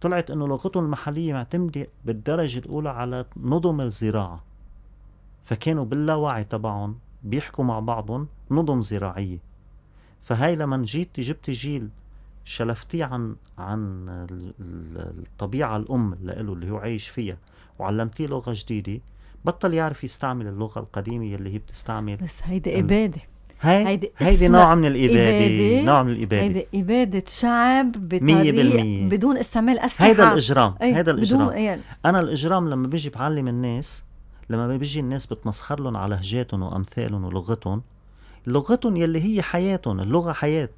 طلعت أنه لغتهم المحلية معتمدة بالدرجة الأولى على نظم الزراعة فكانوا باللاوعي تبعهم بيحكوا مع بعضهم نظم زراعية فهاي لما جيت جبت جيل شلفتيه عن عن الطبيعة الأم لإله اللي هو عايش فيها وعلمتيه لغة جديدة بطل يعرف يستعمل اللغة القديمة اللي هي بتستعمل بس هيدي إبادة هاي هيدي, نوع من الإبادة نوع من الإبادة هيدي إبادة شعب بطريقة بدون استعمال أسلحة هيدا الإجرام إيه، هيدا الإجرام بدون يعني أنا الإجرام لما بيجي بعلم الناس لما بيجي الناس بتمسخر لهم على هجاتهم وامثالهم ولغتهم لغتهم يلي هي حياتهم اللغه حياه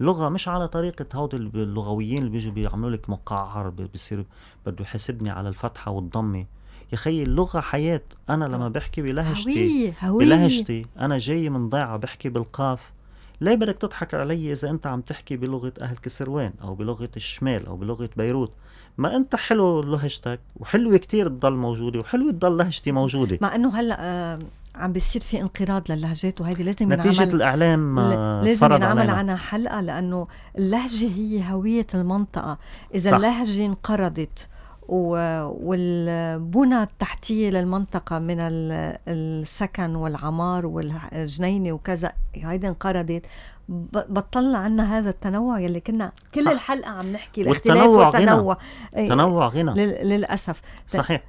لغه مش على طريقه هود اللغويين اللي بيجوا بيعملوا لك مقعر بصير بده يحاسبني على الفتحه والضمه يا خي اللغه حياه انا لما بحكي بلهجتي بلهجتي انا جاي من ضيعه بحكي بالقاف ليه بدك تضحك علي اذا انت عم تحكي بلغه اهل كسروان او بلغه الشمال او بلغه بيروت ما انت حلو لهجتك وحلوه كتير تضل موجوده وحلوه تضل لهجتي موجوده مع انه هلا آه، عم بيصير في انقراض للهجات وهيدي لازم نتيجة آه، ينعمل الإعلام لازم ينعمل عنها حلقة لأنه اللهجة هي هوية المنطقة إذا صح. اللهجة انقرضت والبنى التحتية للمنطقة من السكن والعمار والجنينة وكذا هيدي انقرضت بطلنا عنا هذا التنوع يلي كنا كل صح. الحلقه عم نحكي الاختلاف والتنوع غنى. إيه، تنوع غنى للاسف صحيح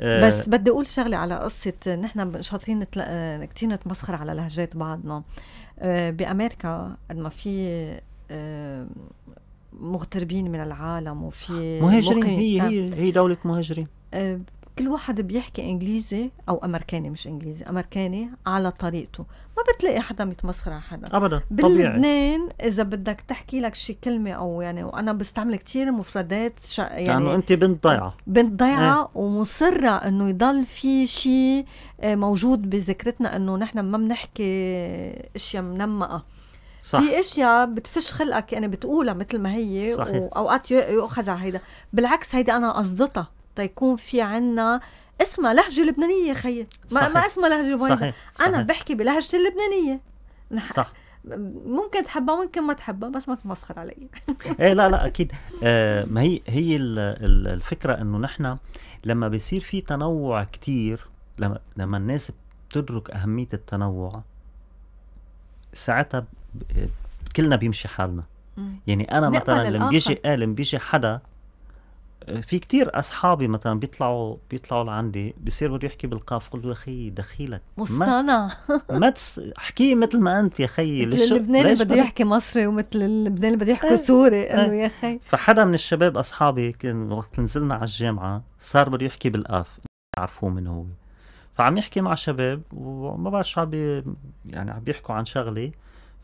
آه، بس أه بدي اقول شغله على قصه نحن شاطرين نتل... آه، كثير نتمسخر على لهجات بعضنا آه، بامريكا قد ما في مغتربين من العالم وفي مهاجرين هي هي نعم. هي دوله مهاجرين كل واحد بيحكي انجليزي او امريكاني مش انجليزي امريكاني على طريقته ما بتلاقي حدا متمسخر على حدا ابدا باللبنان اذا بدك تحكي لك شي كلمه او يعني وانا بستعمل كتير مفردات شا يعني لانه يعني انت بنت ضيعه بنت ضيعه اه. ومصره انه يضل في شي آه، موجود بذاكرتنا انه نحن ما بنحكي اشياء منمقه صح. في اشياء بتفش خلقك يعني بتقولها مثل ما هي صحيح. واوقات يؤخذ على هيدا بالعكس هيدا انا قصدتها تيكون في عنا اسمها لهجه لبنانيه خيي ما صحيح. ما اسمها لهجه بوينة. صحيح. انا صحيح. بحكي بلهجتي اللبنانيه صح ممكن تحبها ممكن ما تحبها بس ما تمسخر علي [LAUGHS] ايه لا لا اكيد آه ما هي هي الفكره انه نحن لما بيصير في تنوع كتير لما لما الناس بتدرك اهميه التنوع ساعتها كلنا بيمشي حالنا يعني انا مثلا لما بيجي قال آه، بيجي حدا في كتير اصحابي مثلا بيطلعوا بيطلعوا لعندي بصير بده يحكي بالقاف قول له يا دخيلك مصطنع ما, [LAUGHS] ما تس... احكيه مثل ما انت يا خي مثل اللبناني بده يحكي مصري ومثل اللبناني بده يحكي إيه. سوري انه إيه. يا خي فحدا من الشباب اصحابي كان وقت نزلنا على الجامعه صار بده يحكي بالقاف يعرفوه من هو فعم يحكي مع شباب وما بعرف شو عم يعني عم بيحكوا عن شغله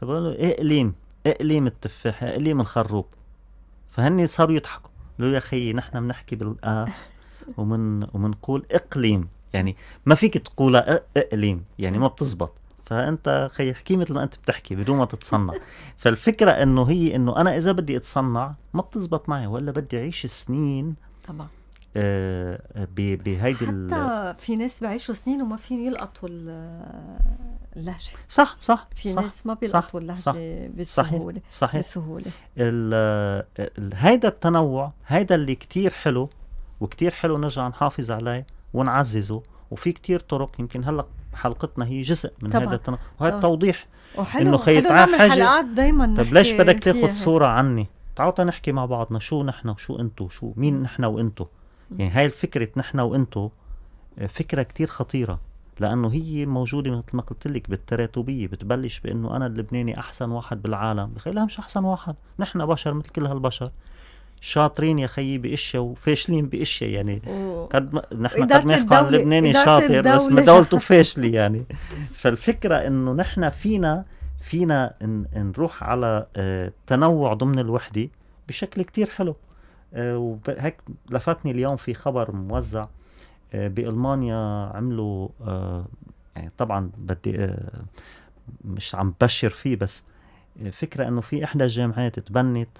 فبقول له اقليم اقليم التفاح اقليم الخروب فهني صاروا يضحكوا قالوا له يا خيي نحن بنحكي بالاف آه، ومن ومنقول اقليم يعني ما فيك تقولها اقليم يعني ما بتزبط فانت خي احكي مثل ما انت بتحكي بدون ما تتصنع فالفكره انه هي انه انا اذا بدي اتصنع ما بتزبط معي ولا بدي اعيش سنين طبعا بهيدي حتى في ناس بيعيشوا سنين وما فين يلقطوا اللهجه آه، صح صح في صح ناس ما بيلقطوا اللهجه بسهوله صحيح, صحيح بسهوله هيدا التنوع هيدا اللي كتير حلو وكتير حلو نرجع نحافظ عليه ونعززه وفي كتير طرق يمكن هلا حلقتنا هي جزء من طبعا. هذا التنوع وهذا التوضيح وحلو انه خي حاجه طيب ليش بدك تاخذ صوره عني تعالوا نحكي مع بعضنا شو نحن وشو انتو شو مين نحن وانتو يعني هاي الفكرة نحن وانتو آه، فكرة كتير خطيرة لانه هي موجوده مثل ما قلت لك بالتراتبيه بتبلش بانه انا اللبناني احسن واحد بالعالم بخيلها مش احسن واحد نحن بشر مثل كل هالبشر شاطرين يا خيي باشياء وفاشلين باشياء يعني قد ما نحن قد نحكي عن لبناني شاطر بس دولته [LAUGHS] فاشله يعني فالفكره انه نحن فينا فينا نروح على آه، تنوع ضمن الوحده بشكل كتير حلو آه، وهيك لفتني اليوم في خبر موزع آه، بالمانيا عملوا آه، يعني طبعا بدي مش عم بشر فيه بس فكره انه في احدى الجامعات تبنت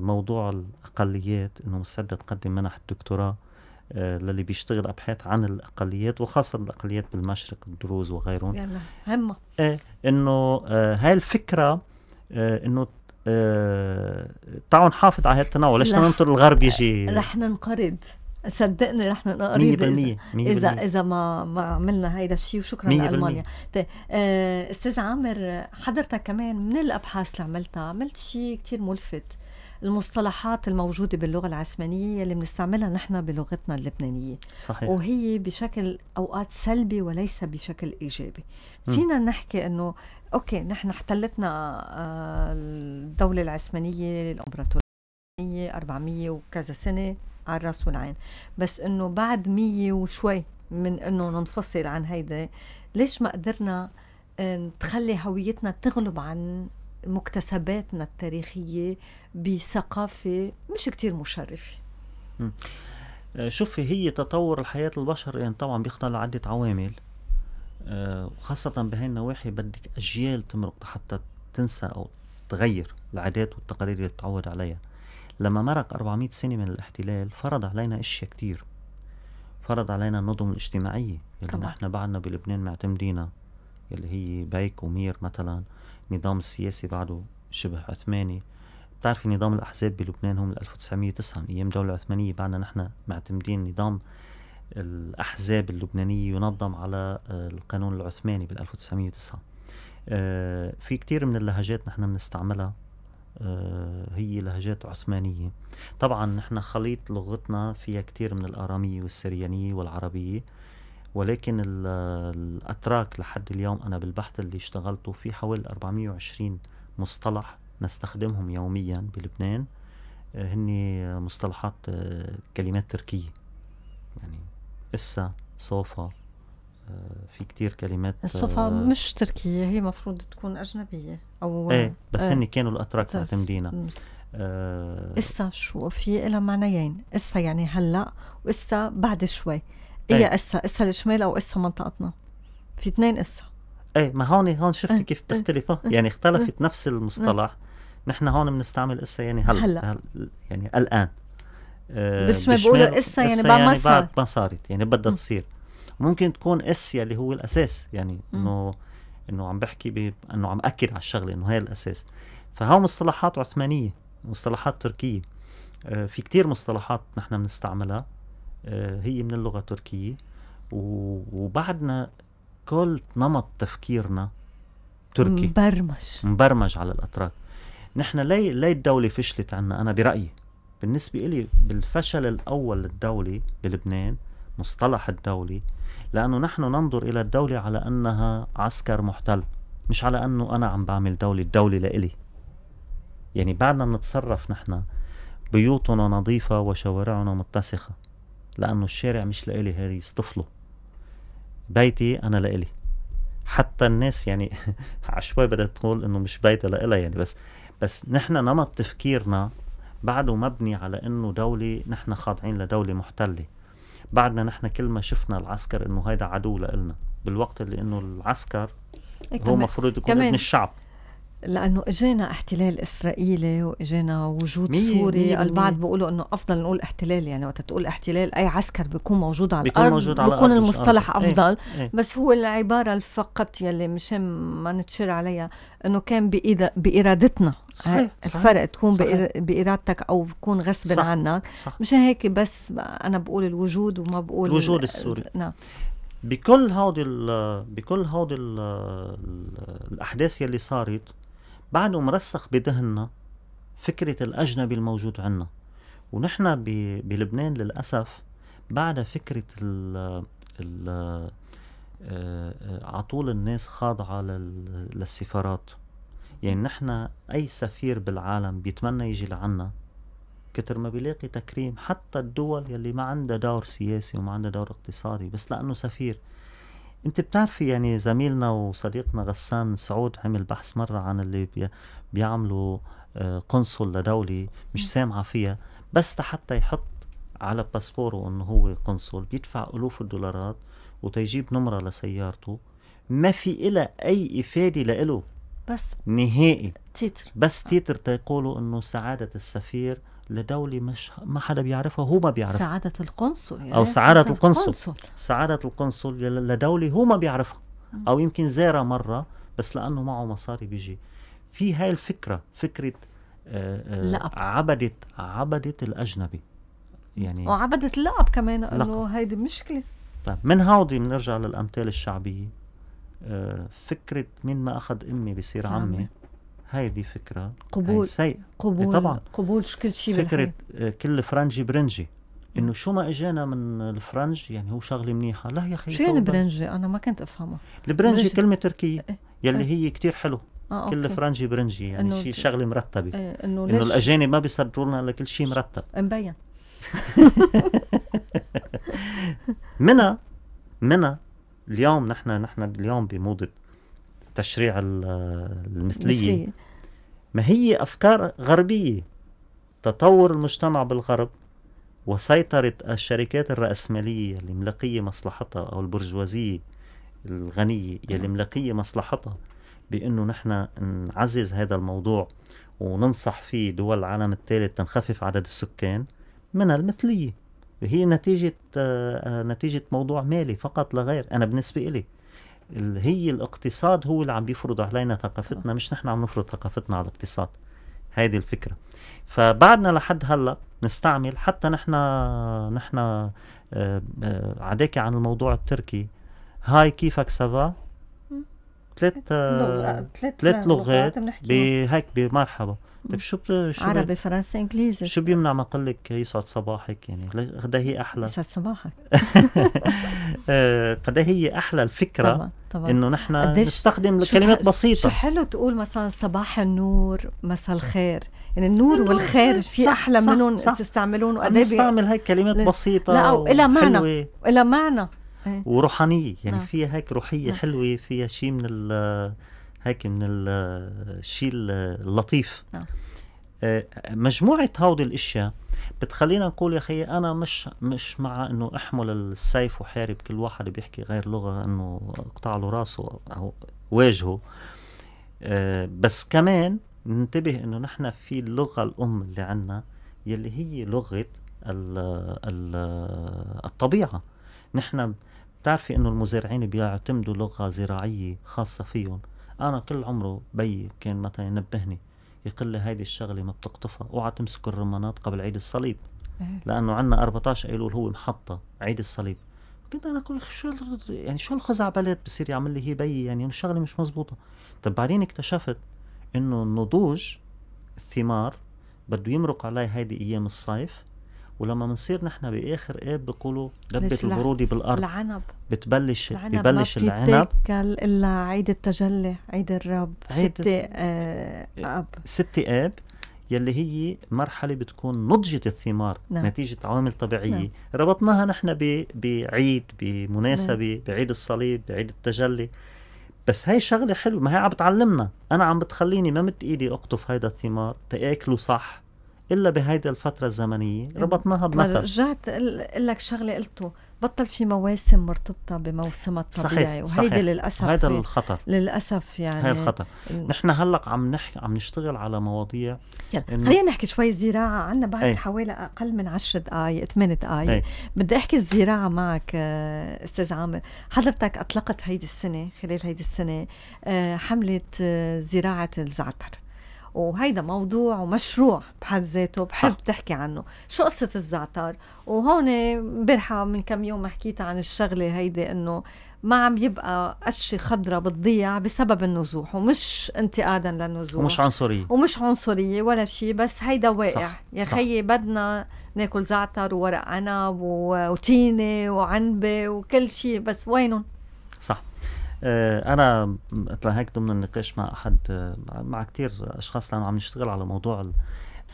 موضوع الاقليات انه مستعده تقدم منح الدكتوراه للي بيشتغل ابحاث عن الاقليات وخاصه الاقليات بالمشرق الدروز وغيرهم يلا همه ايه انه هاي الفكره انه آه، تعالوا نحافظ على هالتنوع ليش ننطر الغرب يجي رح ننقرض صدقني رح ننقرض 100% اذا اذا ما ما عملنا هيدا الشيء وشكرا لالمانيا طيب آه، استاذ عامر حضرتك كمان من الابحاث اللي عملتها عملت شيء كثير ملفت المصطلحات الموجودة باللغة العثمانية اللي بنستعملها نحن بلغتنا اللبنانية صحيح. وهي بشكل أوقات سلبي وليس بشكل إيجابي م. فينا نحكي أنه اوكي نحن احتلتنا آه، الدوله العثمانيه الامبراطوريه 400 وكذا سنه على الراس والعين بس انه بعد 100 وشوي من انه ننفصل عن هيدا ليش ما قدرنا تخلي آه، هويتنا تغلب عن مكتسباتنا التاريخية بثقافة مش كتير مشرفة آه، شوفي هي تطور الحياة البشر يعني طبعا بيخضع لعدة عوامل وخاصة آه، بهاي النواحي بدك أجيال تمرق حتى تنسى أو تغير العادات والتقاليد اللي تعود عليها لما مرق 400 سنة من الاحتلال فرض علينا أشياء كتير فرض علينا النظم الاجتماعية اللي طبعا. نحن بعدنا بلبنان معتمدينها اللي هي بيك ومير مثلا النظام السياسي بعده شبه عثماني بتعرفي نظام الأحزاب بلبنان هم 1909 أيام دولة عثمانية بعدنا نحن معتمدين نظام الأحزاب اللبنانية ينظم على آه، القانون العثماني بال 1909 آه، في كتير من اللهجات نحن بنستعملها آه، هي لهجات عثمانية طبعا نحن خليط لغتنا فيها كتير من الآرامية والسريانية والعربية ولكن الأتراك لحد اليوم أنا بالبحث اللي اشتغلته في حوالي 420 مصطلح نستخدمهم يوميا بلبنان هن مصطلحات كلمات تركية يعني إسا صوفا آه، في كتير كلمات الصوفة آه، مش تركية هي مفروض تكون أجنبية أو إيه بس إيه. هن كانوا الأتراك معتمدينها آه إسا شو في إلى معنيين إسا يعني هلأ وإسا بعد شوي ايه, إيه إسا إسا الشمال أو إسا منطقتنا في اثنين إسا ايه ما هون هون شفتي إيه، كيف إيه. بتختلف يعني اختلفت نفس المصطلح نحن هون بنستعمل اسا يعني هلا هل يعني الان آه، بس ما بقولوا اسا يعني بعد ما صارت يعني بعد ما صارت يعني بدها تصير ممكن تكون اس اللي هو الاساس يعني انه انه عم بحكي انه عم اكد على الشغله انه هي الاساس فهو مصطلحات عثمانيه مصطلحات تركيه آه، في كتير مصطلحات نحن بنستعملها آه، هي من اللغه التركيه وبعدنا كل نمط تفكيرنا تركي مبرمج مبرمج على الاتراك نحن ليه ليه الدوله فشلت عنا انا برايي بالنسبة إلي بالفشل الأول الدولي بلبنان مصطلح الدولي لأنه نحن ننظر إلى الدولة على أنها عسكر محتل مش على أنه أنا عم بعمل دولة الدولة لإلي يعني بعدنا بنتصرف نحن بيوتنا نظيفة وشوارعنا متسخة لأنه الشارع مش لإلي هذي يصطفله بيتي أنا لإلي حتى الناس يعني [LAUGHS] عشوائي بدها تقول انه مش بيتها لإلها يعني بس بس نحن نمط تفكيرنا بعده مبني على انه دولة نحن خاضعين لدولة محتلة بعدنا نحن كل ما شفنا العسكر انه هيدا عدو لنا بالوقت اللي انه العسكر إيه، هو مفروض يكون من ابن الشعب لانه اجانا احتلال اسرائيلي واجانا وجود مية سوري مية البعض بيقولوا انه افضل نقول احتلال يعني وقت تقول احتلال اي عسكر بيكون موجود على بيكون الارض موجود على بيكون المصطلح أرض. افضل ايه. ايه. بس هو العباره فقط يلي مشان ما نتشر عليها انه كان بإيد... بارادتنا صحيح. إيه، الفرق صحيح. تكون صحيح. بارادتك او بكون غصب صح. عنك صح. مشان هيك بس انا بقول الوجود وما بقول الوجود السوري نعم بكل هودي بكل هودي الاحداث يلي صارت بعده مرسخ بذهننا فكرة الأجنبي الموجود عنا ونحن بلبنان للأسف بعد فكرة ال ال آه، آه، عطول الناس خاضعة للسفارات يعني نحن أي سفير بالعالم بيتمنى يجي لعنا كتر ما بيلاقي تكريم حتى الدول يلي ما عندها دور سياسي وما عندها دور اقتصادي بس لأنه سفير انت بتعرفي يعني زميلنا وصديقنا غسان سعود عمل بحث مره عن اللي بي بيعملوا آه، قنصل لدوله مش سامعه فيها بس حتى يحط على باسبوره انه هو قنصل بيدفع الوف الدولارات وتيجيب نمره لسيارته ما في إلها اي افاده لإله بس نهائي تيتر بس تيتر تيقولوا انه سعاده السفير لدولة مش ما حدا بيعرفها هو ما بيعرفها سعادة القنصل أو سعادة القنصل سعادة القنصل لدولة هو ما بيعرفها أو يمكن زارها مرة بس لأنه معه مصاري بيجي في هاي الفكرة فكرة آه، آه، عبدة عبدت عبدت الأجنبي يعني وعبدت اللقب كمان إنه هيدي مشكلة طيب من هودي بنرجع للأمثال الشعبية آه، فكرة مين ما أخذ أمي بصير عمي, عمي. هيدي فكره قبول سيء إيه، قبول طبعا قبول كل شيء فكره آه، كل فرنجي برنجي انه شو ما اجانا من الفرنج يعني هو شغله منيحه لا يا اخي شو يعني برنجي انا ما كنت افهمها البرنجي كلمه تركيه إيه، يلي إيه. هي كتير حلو آه كل فرنجي برنجي يعني شيء شغله مرتبه إيه، انه انه الاجانب ما بيصدروا لنا الا كل شيء مرتب مبين منها [LAUGHS] منها اليوم نحن نحن اليوم بموضه التشريع المثلية مثلية. ما هي أفكار غربية تطور المجتمع بالغرب وسيطرة الشركات الرأسمالية اللي ملقية مصلحتها أو البرجوازية الغنية يلي نعم. ملقية مصلحتها بأنه نحن نعزز هذا الموضوع وننصح فيه دول العالم الثالث تنخفف عدد السكان من المثلية هي نتيجة آه، آه، نتيجة موضوع مالي فقط لا غير أنا بالنسبة إلي هي الاقتصاد هو اللي عم بيفرض علينا ثقافتنا مش نحن عم نفرض ثقافتنا على الاقتصاد هيدي الفكره فبعدنا لحد هلا نستعمل حتى نحن نحن آه، آه، عديك عن الموضوع التركي هاي كيفك سافا ثلاث آه، ثلاث لغات بهيك بمرحبا طيب شو ب... شو عربي ب... فرنسي انجليزي شو بيمنع ما اقول لك يسعد صباحك يعني قد إيه هي احلى يسعد صباحك [LAUGHS] آه، قد إيه هي احلى الفكره طبعا طبعا انه نحن نستخدم كلمات بسيطه شو حلو تقول مثلا صباح النور مساء الخير يعني النور والخير في احلى منهم تستعملون وقد بنستعمل هيك كلمات بسيطه لا وإلها معنى إلها معنى إيه. وروحانيه يعني نعم. فيها هيك روحيه نعم. حلوه فيها شيء من ال هيك من الشيء اللطيف نعم. آه، مجموعة هودي الاشياء بتخلينا نقول يا اخي انا مش مش مع انه احمل السيف وحارب كل واحد بيحكي غير لغة انه اقطع له راسه او واجهه آه، بس كمان ننتبه انه نحن في اللغة الام اللي عنا يلي هي لغة الطبيعة نحن بتعرفي انه المزارعين بيعتمدوا لغة زراعية خاصة فيهم انا كل عمره بي كان مثلا ينبهني يقول لي هيدي الشغله ما بتقطفها اوعى تمسك الرمانات قبل عيد الصليب إيه. لانه عندنا 14 ايلول هو محطه عيد الصليب كنت انا اقول شو يعني شو الخزعبلات بصير يعمل لي هي بي يعني الشغله مش مزبوطه طب بعدين اكتشفت انه النضوج الثمار بده يمرق علي هيدي ايام الصيف ولما بنصير نحن باخر اب بيقولوا دبت البروده بالارض العنب بتبلش العنب ببلش ما العنب الا عيد التجلي عيد الرب عيد ستة آه اب ستة اب يلي هي مرحله بتكون نضجت الثمار نعم. نتيجه عوامل طبيعيه نعم. ربطناها نحن بعيد بمناسبه نعم. بعيد الصليب بعيد التجلي بس هاي شغله حلوه ما هي عم بتعلمنا انا عم بتخليني ما مد ايدي اقطف هيدا الثمار تاكله صح الا بهيدي الفتره الزمنيه ربطناها طيب، بمثل رجعت لك شغله قلته بطل في مواسم مرتبطه بموسمها الطبيعي صحيح. وهيدي للاسف هذا الخطر للاسف يعني هي الخطر نحن هلق عم نحكي عم نشتغل على مواضيع يلا خلينا نحكي شوي زراعه عندنا بعد ايه. حوالي اقل من 10 دقائق 8 دقائق ايه. بدي احكي الزراعه معك آه، استاذ عامر حضرتك اطلقت هيدي السنه خلال هيدي السنه آه، حمله آه، زراعه الزعتر وهيدا موضوع ومشروع بحد ذاته بحب صح. تحكي عنه شو قصة الزعتر وهون امبارحة من كم يوم حكيت عن الشغلة هيدي انه ما عم يبقى قشة خضرة بتضيع بسبب النزوح ومش انتقادا للنزوح ومش عنصرية ومش عنصرية ولا شيء بس هيدا واقع صح. يا خيي بدنا ناكل زعتر وورق عنب وتينة وعنبة وكل شيء بس وينهم صح آه، انا هيك ضمن النقاش مع احد مع كثير اشخاص لانه عم نشتغل على موضوع ال...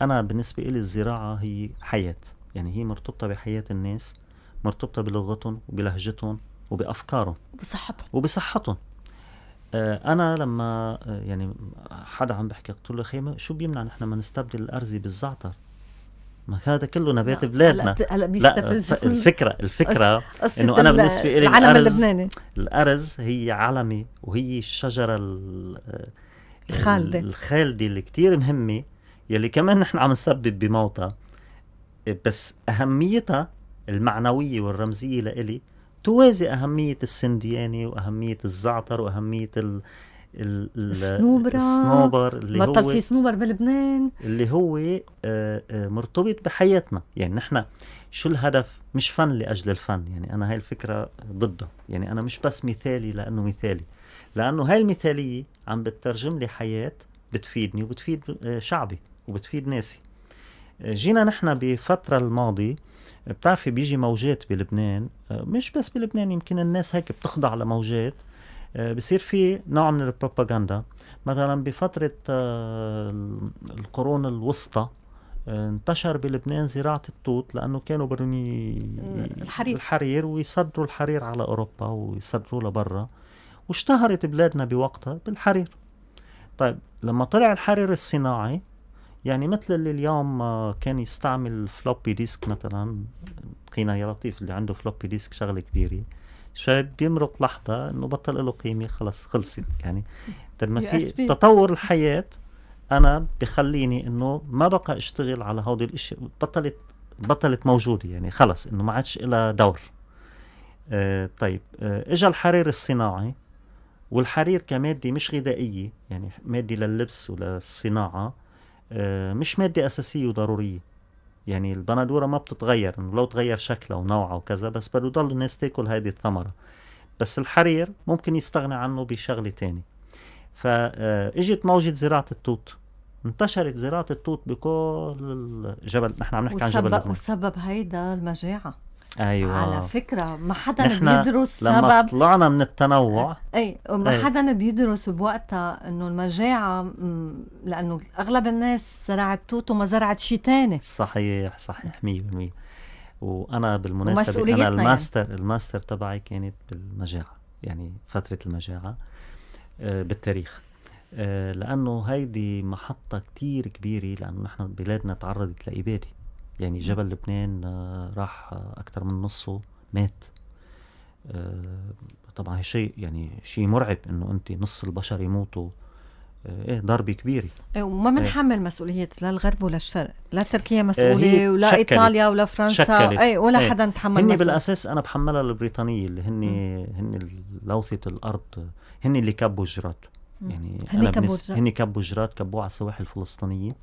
انا بالنسبه لي الزراعه هي حياه يعني هي مرتبطه بحياه الناس مرتبطه بلغتهم وبلهجتهم وبافكارهم وبصحتهم وبصحتهم آه، انا لما آه، يعني حدا عم بحكي قلت له خيمه شو بيمنع نحن ما نستبدل الارز بالزعتر ما هذا كله نبات لا. بلادنا هلا لا الفكره الفكره أس... انه انا بالنسبه لي العلم الأرز اللبناني الارز هي علمي وهي الشجره الخالده الخالده اللي كتير مهمه يلي كمان نحن عم نسبب بموتها بس اهميتها المعنويه والرمزيه لإلي توازي اهميه السنديانه واهميه الزعتر واهميه السنوبرة الصنوبر اللي بطل هو في صنوبر بلبنان اللي هو آه، آه، مرتبط بحياتنا يعني نحن شو الهدف مش فن لاجل الفن يعني انا هاي الفكره ضده يعني انا مش بس مثالي لانه مثالي لانه هاي المثاليه عم بتترجم لي حياه بتفيدني وبتفيد آه، شعبي وبتفيد ناسي جينا نحن بفترة الماضي بتعرفي بيجي موجات بلبنان مش بس بلبنان يمكن الناس هيك بتخضع لموجات آه، بصير في نوع من البروباغندا مثلا بفترة آه، القرون الوسطى آه، انتشر بلبنان زراعة التوت لأنه كانوا برمي الحرير, الحرير ويصدروا الحرير على أوروبا ويصدروا لبرا واشتهرت بلادنا بوقتها بالحرير طيب لما طلع الحرير الصناعي يعني مثل اللي اليوم كان يستعمل فلوبي ديسك مثلا قينا يا لطيف اللي عنده فلوبي ديسك شغله كبيره بيمرق لحظه انه بطل له قيمه خلص خلصت يعني ما في تطور الحياه انا بخليني انه ما بقى اشتغل على هودي الاشياء بطلت بطلت موجوده يعني خلص انه ما عادش لها دور آه طيب آه اجى الحرير الصناعي والحرير كماده مش غذائيه يعني ماده لللبس وللصناعه آه مش ماده اساسيه وضروريه يعني البندوره ما بتتغير انه لو تغير شكلها ونوعها وكذا بس بده يضل الناس تاكل هذه الثمره بس الحرير ممكن يستغنى عنه بشغله تاني فاجت آه، موجه زراعه التوت انتشرت زراعه التوت بكل الجبل نحن عم نحكي عن جبل وسبب هيدا المجاعه ايوه على فكره ما حدا بيدرس لما سبب لما طلعنا من التنوع اي ما أي. حدا بيدرس بوقتها انه المجاعه لانه اغلب الناس زرعت توت وما زرعت شيء ثاني صحيح صحيح 100% وانا بالمناسبه انا يعني. الماستر يعني. الماستر تبعي كانت بالمجاعه يعني فتره المجاعه آه، بالتاريخ آه، لانه هيدي محطه كتير كبيره لانه نحن بلادنا تعرضت لاباده يعني جبل لبنان آه، راح اكثر من نصه مات آه، طبعا شيء يعني شيء مرعب انه انت نص البشر يموتوا آه، ايه ضربه كبيره إيه، وما إيه. بنحمل إيه. مسؤوليه لا الغرب ولا الشرق لا تركيا مسؤوله ولا شكلت. ايطاليا ولا فرنسا شكلت. اي ولا إيه. حدا تحمل هن بالاساس انا بحملها البريطانيه اللي هن هن لوثه الارض هن اللي كبوا جرات يعني هن كبوا جرات هن كبوا كبوه على السواحل الفلسطينيه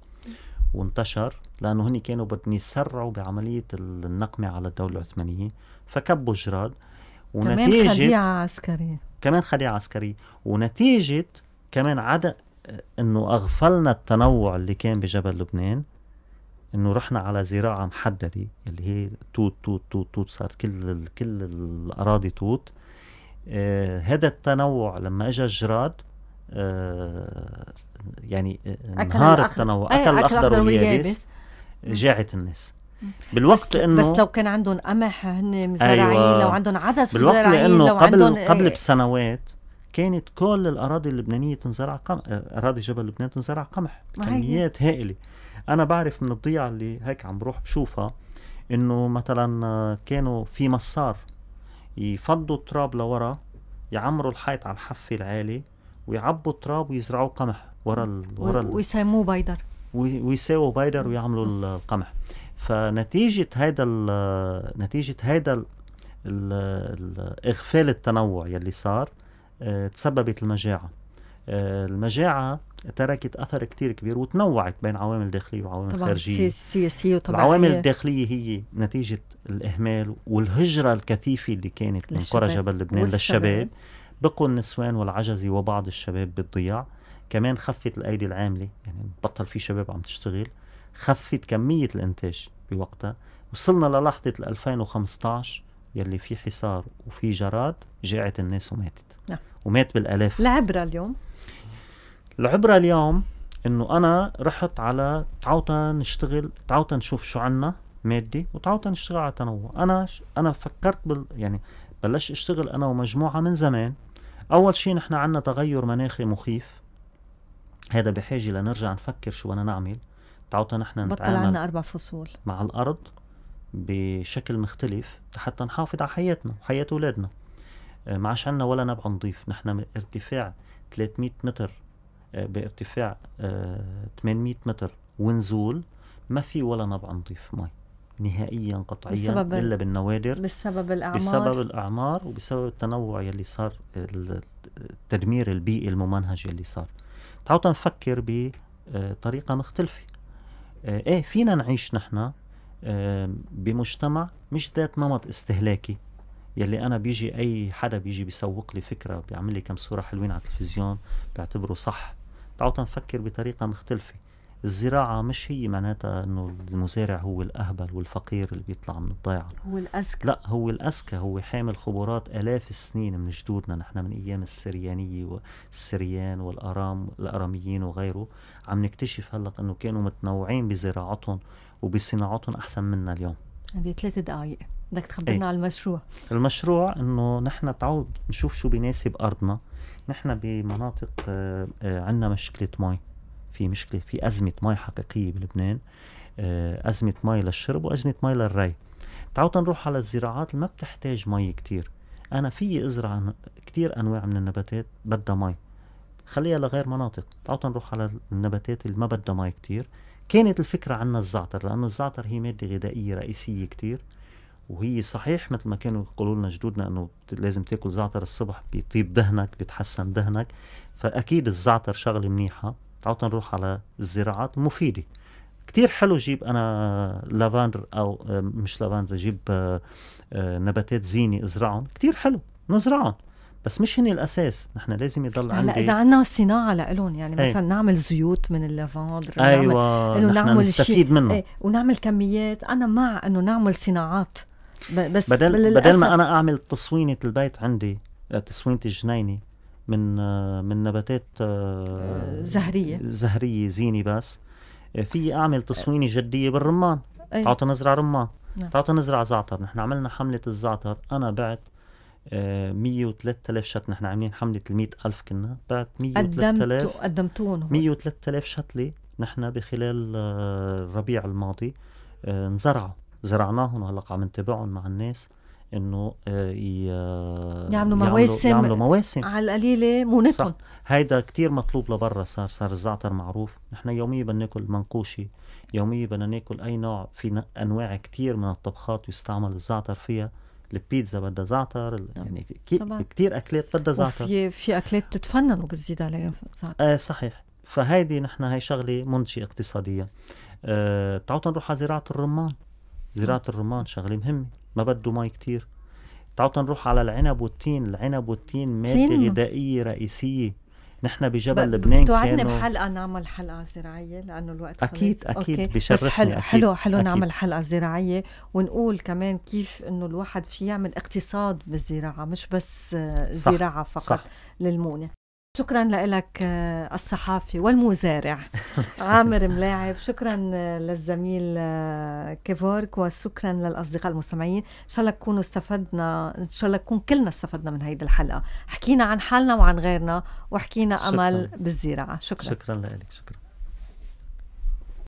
وانتشر لانه هن كانوا بدهم يسرعوا بعمليه النقمه على الدوله العثمانيه فكبوا جراد ونتيجه كمان خديعه عسكريه كمان خديعه عسكريه ونتيجه كمان عدا انه اغفلنا التنوع اللي كان بجبل لبنان انه رحنا على زراعه محدده اللي هي توت توت توت توت صارت كل كل الاراضي توت آه، هذا آه التنوع لما اجى الجراد آه، يعني انهار آه، التنوع اكل, أكل الاخضر واليابس جاعت الناس بالوقت بس انه بس لو كان عندهم قمح هن مزارعين أيوة لو عندهم عدس بالوقت لانه قبل قبل إيه. بسنوات كانت كل الاراضي اللبنانيه تنزرع قمح آه، اراضي جبل لبنان تنزرع قمح كميات هائله انا بعرف من الضيعه اللي هيك عم بروح بشوفها انه مثلا كانوا في مصار يفضوا التراب لورا يعمروا الحيط على الحفه العالي ويعبوا التراب ويزرعوا قمح ورا ال... ورا ال... ويسموه بايدر ويساووا بايدر ويعملوا القمح فنتيجه هذا نتيجه هذا اغفال التنوع يلي صار آه، تسببت المجاعه آه، المجاعه تركت اثر كتير كبير وتنوعت بين عوامل داخليه وعوامل طبعاً خارجيه سياسيه وطبعا العوامل الداخليه هي نتيجه الاهمال والهجره الكثيفه اللي كانت من قرى جبل لبنان للشباب بقوا النسوان والعجز وبعض الشباب بالضياع كمان خفت الايدي العامله يعني بطل في شباب عم تشتغل خفت كميه الانتاج بوقتها وصلنا للحظه 2015 يلي في حصار وفي جراد جاعت الناس وماتت نعم. ومات بالالاف العبره اليوم العبره اليوم انه انا رحت على تعوطا نشتغل تعوطا نشوف شو عنا مادي وتعوطا نشتغل على تنوع انا انا فكرت بال يعني بلشت اشتغل انا ومجموعه من زمان اول شيء نحن عندنا تغير مناخي مخيف هذا بحاجه لنرجع نفكر شو بدنا نعمل تعوتا نحن نتعامل بطل عندنا اربع فصول مع الارض بشكل مختلف حتى نحافظ على حياتنا وحياه اولادنا آه، ما عادش عندنا ولا نبع نضيف نحن ارتفاع 300 متر آه، بارتفاع 800 آه، متر ونزول ما في ولا نبع نضيف مي نهائيا قطعيا بسبب الا بالنوادر بسبب الاعمار بسبب الاعمار وبسبب التنوع يلي صار التدمير البيئي الممنهج يلي صار تعالوا نفكر بطريقه آه، مختلفه آه، ايه فينا نعيش نحن آه، بمجتمع مش ذات نمط استهلاكي يلي انا بيجي اي حدا بيجي بيسوق لي فكره بيعمل لي كم صوره حلوين على التلفزيون بيعتبره صح تعالوا نفكر بطريقه مختلفه الزراعه مش هي معناتها انه المزارع هو الاهبل والفقير اللي بيطلع من الضيعه هو الاذكى لا هو الاذكى هو حامل خبرات الاف السنين من جدودنا نحن من ايام السريانيه والسريان والارام الاراميين وغيره عم نكتشف هلا انه كانوا متنوعين بزراعتهم وبصناعتهم احسن منا اليوم هذه ثلاث دقائق بدك تخبرنا إيه. على المشروع المشروع انه نحن تعود نشوف شو بيناسب ارضنا نحن بمناطق آه، آه، عندنا مشكله مي في مشكله في ازمه مي حقيقيه بلبنان آه، ازمه مي للشرب وازمه مي للري تعالوا نروح على الزراعات اللي ما بتحتاج مي كتير انا في ازرع كتير انواع من النباتات بدها مي خليها لغير مناطق تعالوا نروح على النباتات اللي ما بدها مي كتير كانت الفكرة عنا الزعتر لأنه الزعتر هي مادة غذائية رئيسية كتير وهي صحيح مثل ما كانوا يقولوا لنا جدودنا انه لازم تاكل زعتر الصبح بيطيب دهنك بيتحسن دهنك فاكيد الزعتر شغله منيحه تعالوا نروح على الزراعات مفيدة كتير حلو جيب انا لافاندر او مش لافاندر جيب آه، آه، نباتات زينه ازرعهم كتير حلو نزرعهم بس مش هن الاساس نحن لازم يضل عندي هلا اذا عندنا صناعه لهم يعني إيه. مثلا نعمل زيوت من اللافندر ايوه نعمل, نحن نستفيد منه ايه ونعمل كميات انا مع انه نعمل صناعات بس بدل بدل ما انا اعمل تصوينه البيت عندي آه، تصوينه الجنينه من من نباتات آه، زهريه زهريه زينه بس في اعمل تصوينه جديه بالرمان أيه. تعطي نزرع رمان نعم. تعطي نزرع زعتر نحن عملنا حمله الزعتر انا بعت 103000 آه، شتلة نحن عاملين حمله ال 100000 كنا بعت 103000 قدمت قدمتون 103000 شتله نحن بخلال آه، الربيع الماضي نزرعوا زرعناهم وهلق عم نتابعهم مع الناس انه آه، يعملوا مواسم يعملوا مواسم على القليله مونتهم هيدا كتير مطلوب لبرا صار صار الزعتر معروف نحن يوميا بدنا ناكل منقوشي يوميا بدنا ناكل اي نوع في انواع كتير من الطبخات يستعمل الزعتر فيها البيتزا بدها زعتر نعم. يعني كثير اكلات بدها زعتر في في اكلات بتتفنن وبتزيد عليها زعتر آه صحيح فهيدي نحن هي شغله منتجه اقتصاديا آه تعالوا نروح على زراعه الرمان زراعه نعم. الرمان شغله مهمه ما بده مي كتير تعالوا نروح على العنب والتين العنب والتين مادة غذائية رئيسية نحن بجبل ب... لبنان بتوعدنا كانوا... بحلقه نعمل حلقه زراعيه لانه الوقت اكيد خلص. اكيد أوكي. بس حلو أكيد. حلو حلو أكيد. نعمل حلقه زراعيه ونقول كمان كيف انه الواحد في يعمل اقتصاد بالزراعه مش بس زراعه صح. فقط صح. للمونه شكرا لك آه، الصحافي والمزارع [LAUGHS] عامر ملاعب شكرا آه، للزميل آه، كيفورك وشكرا للاصدقاء المستمعين ان شاء الله تكونوا استفدنا ان شاء الله تكون كلنا استفدنا من هيدي الحلقه حكينا عن حالنا وعن غيرنا وحكينا امل بالزراعه شكرا شكرا لك شكرا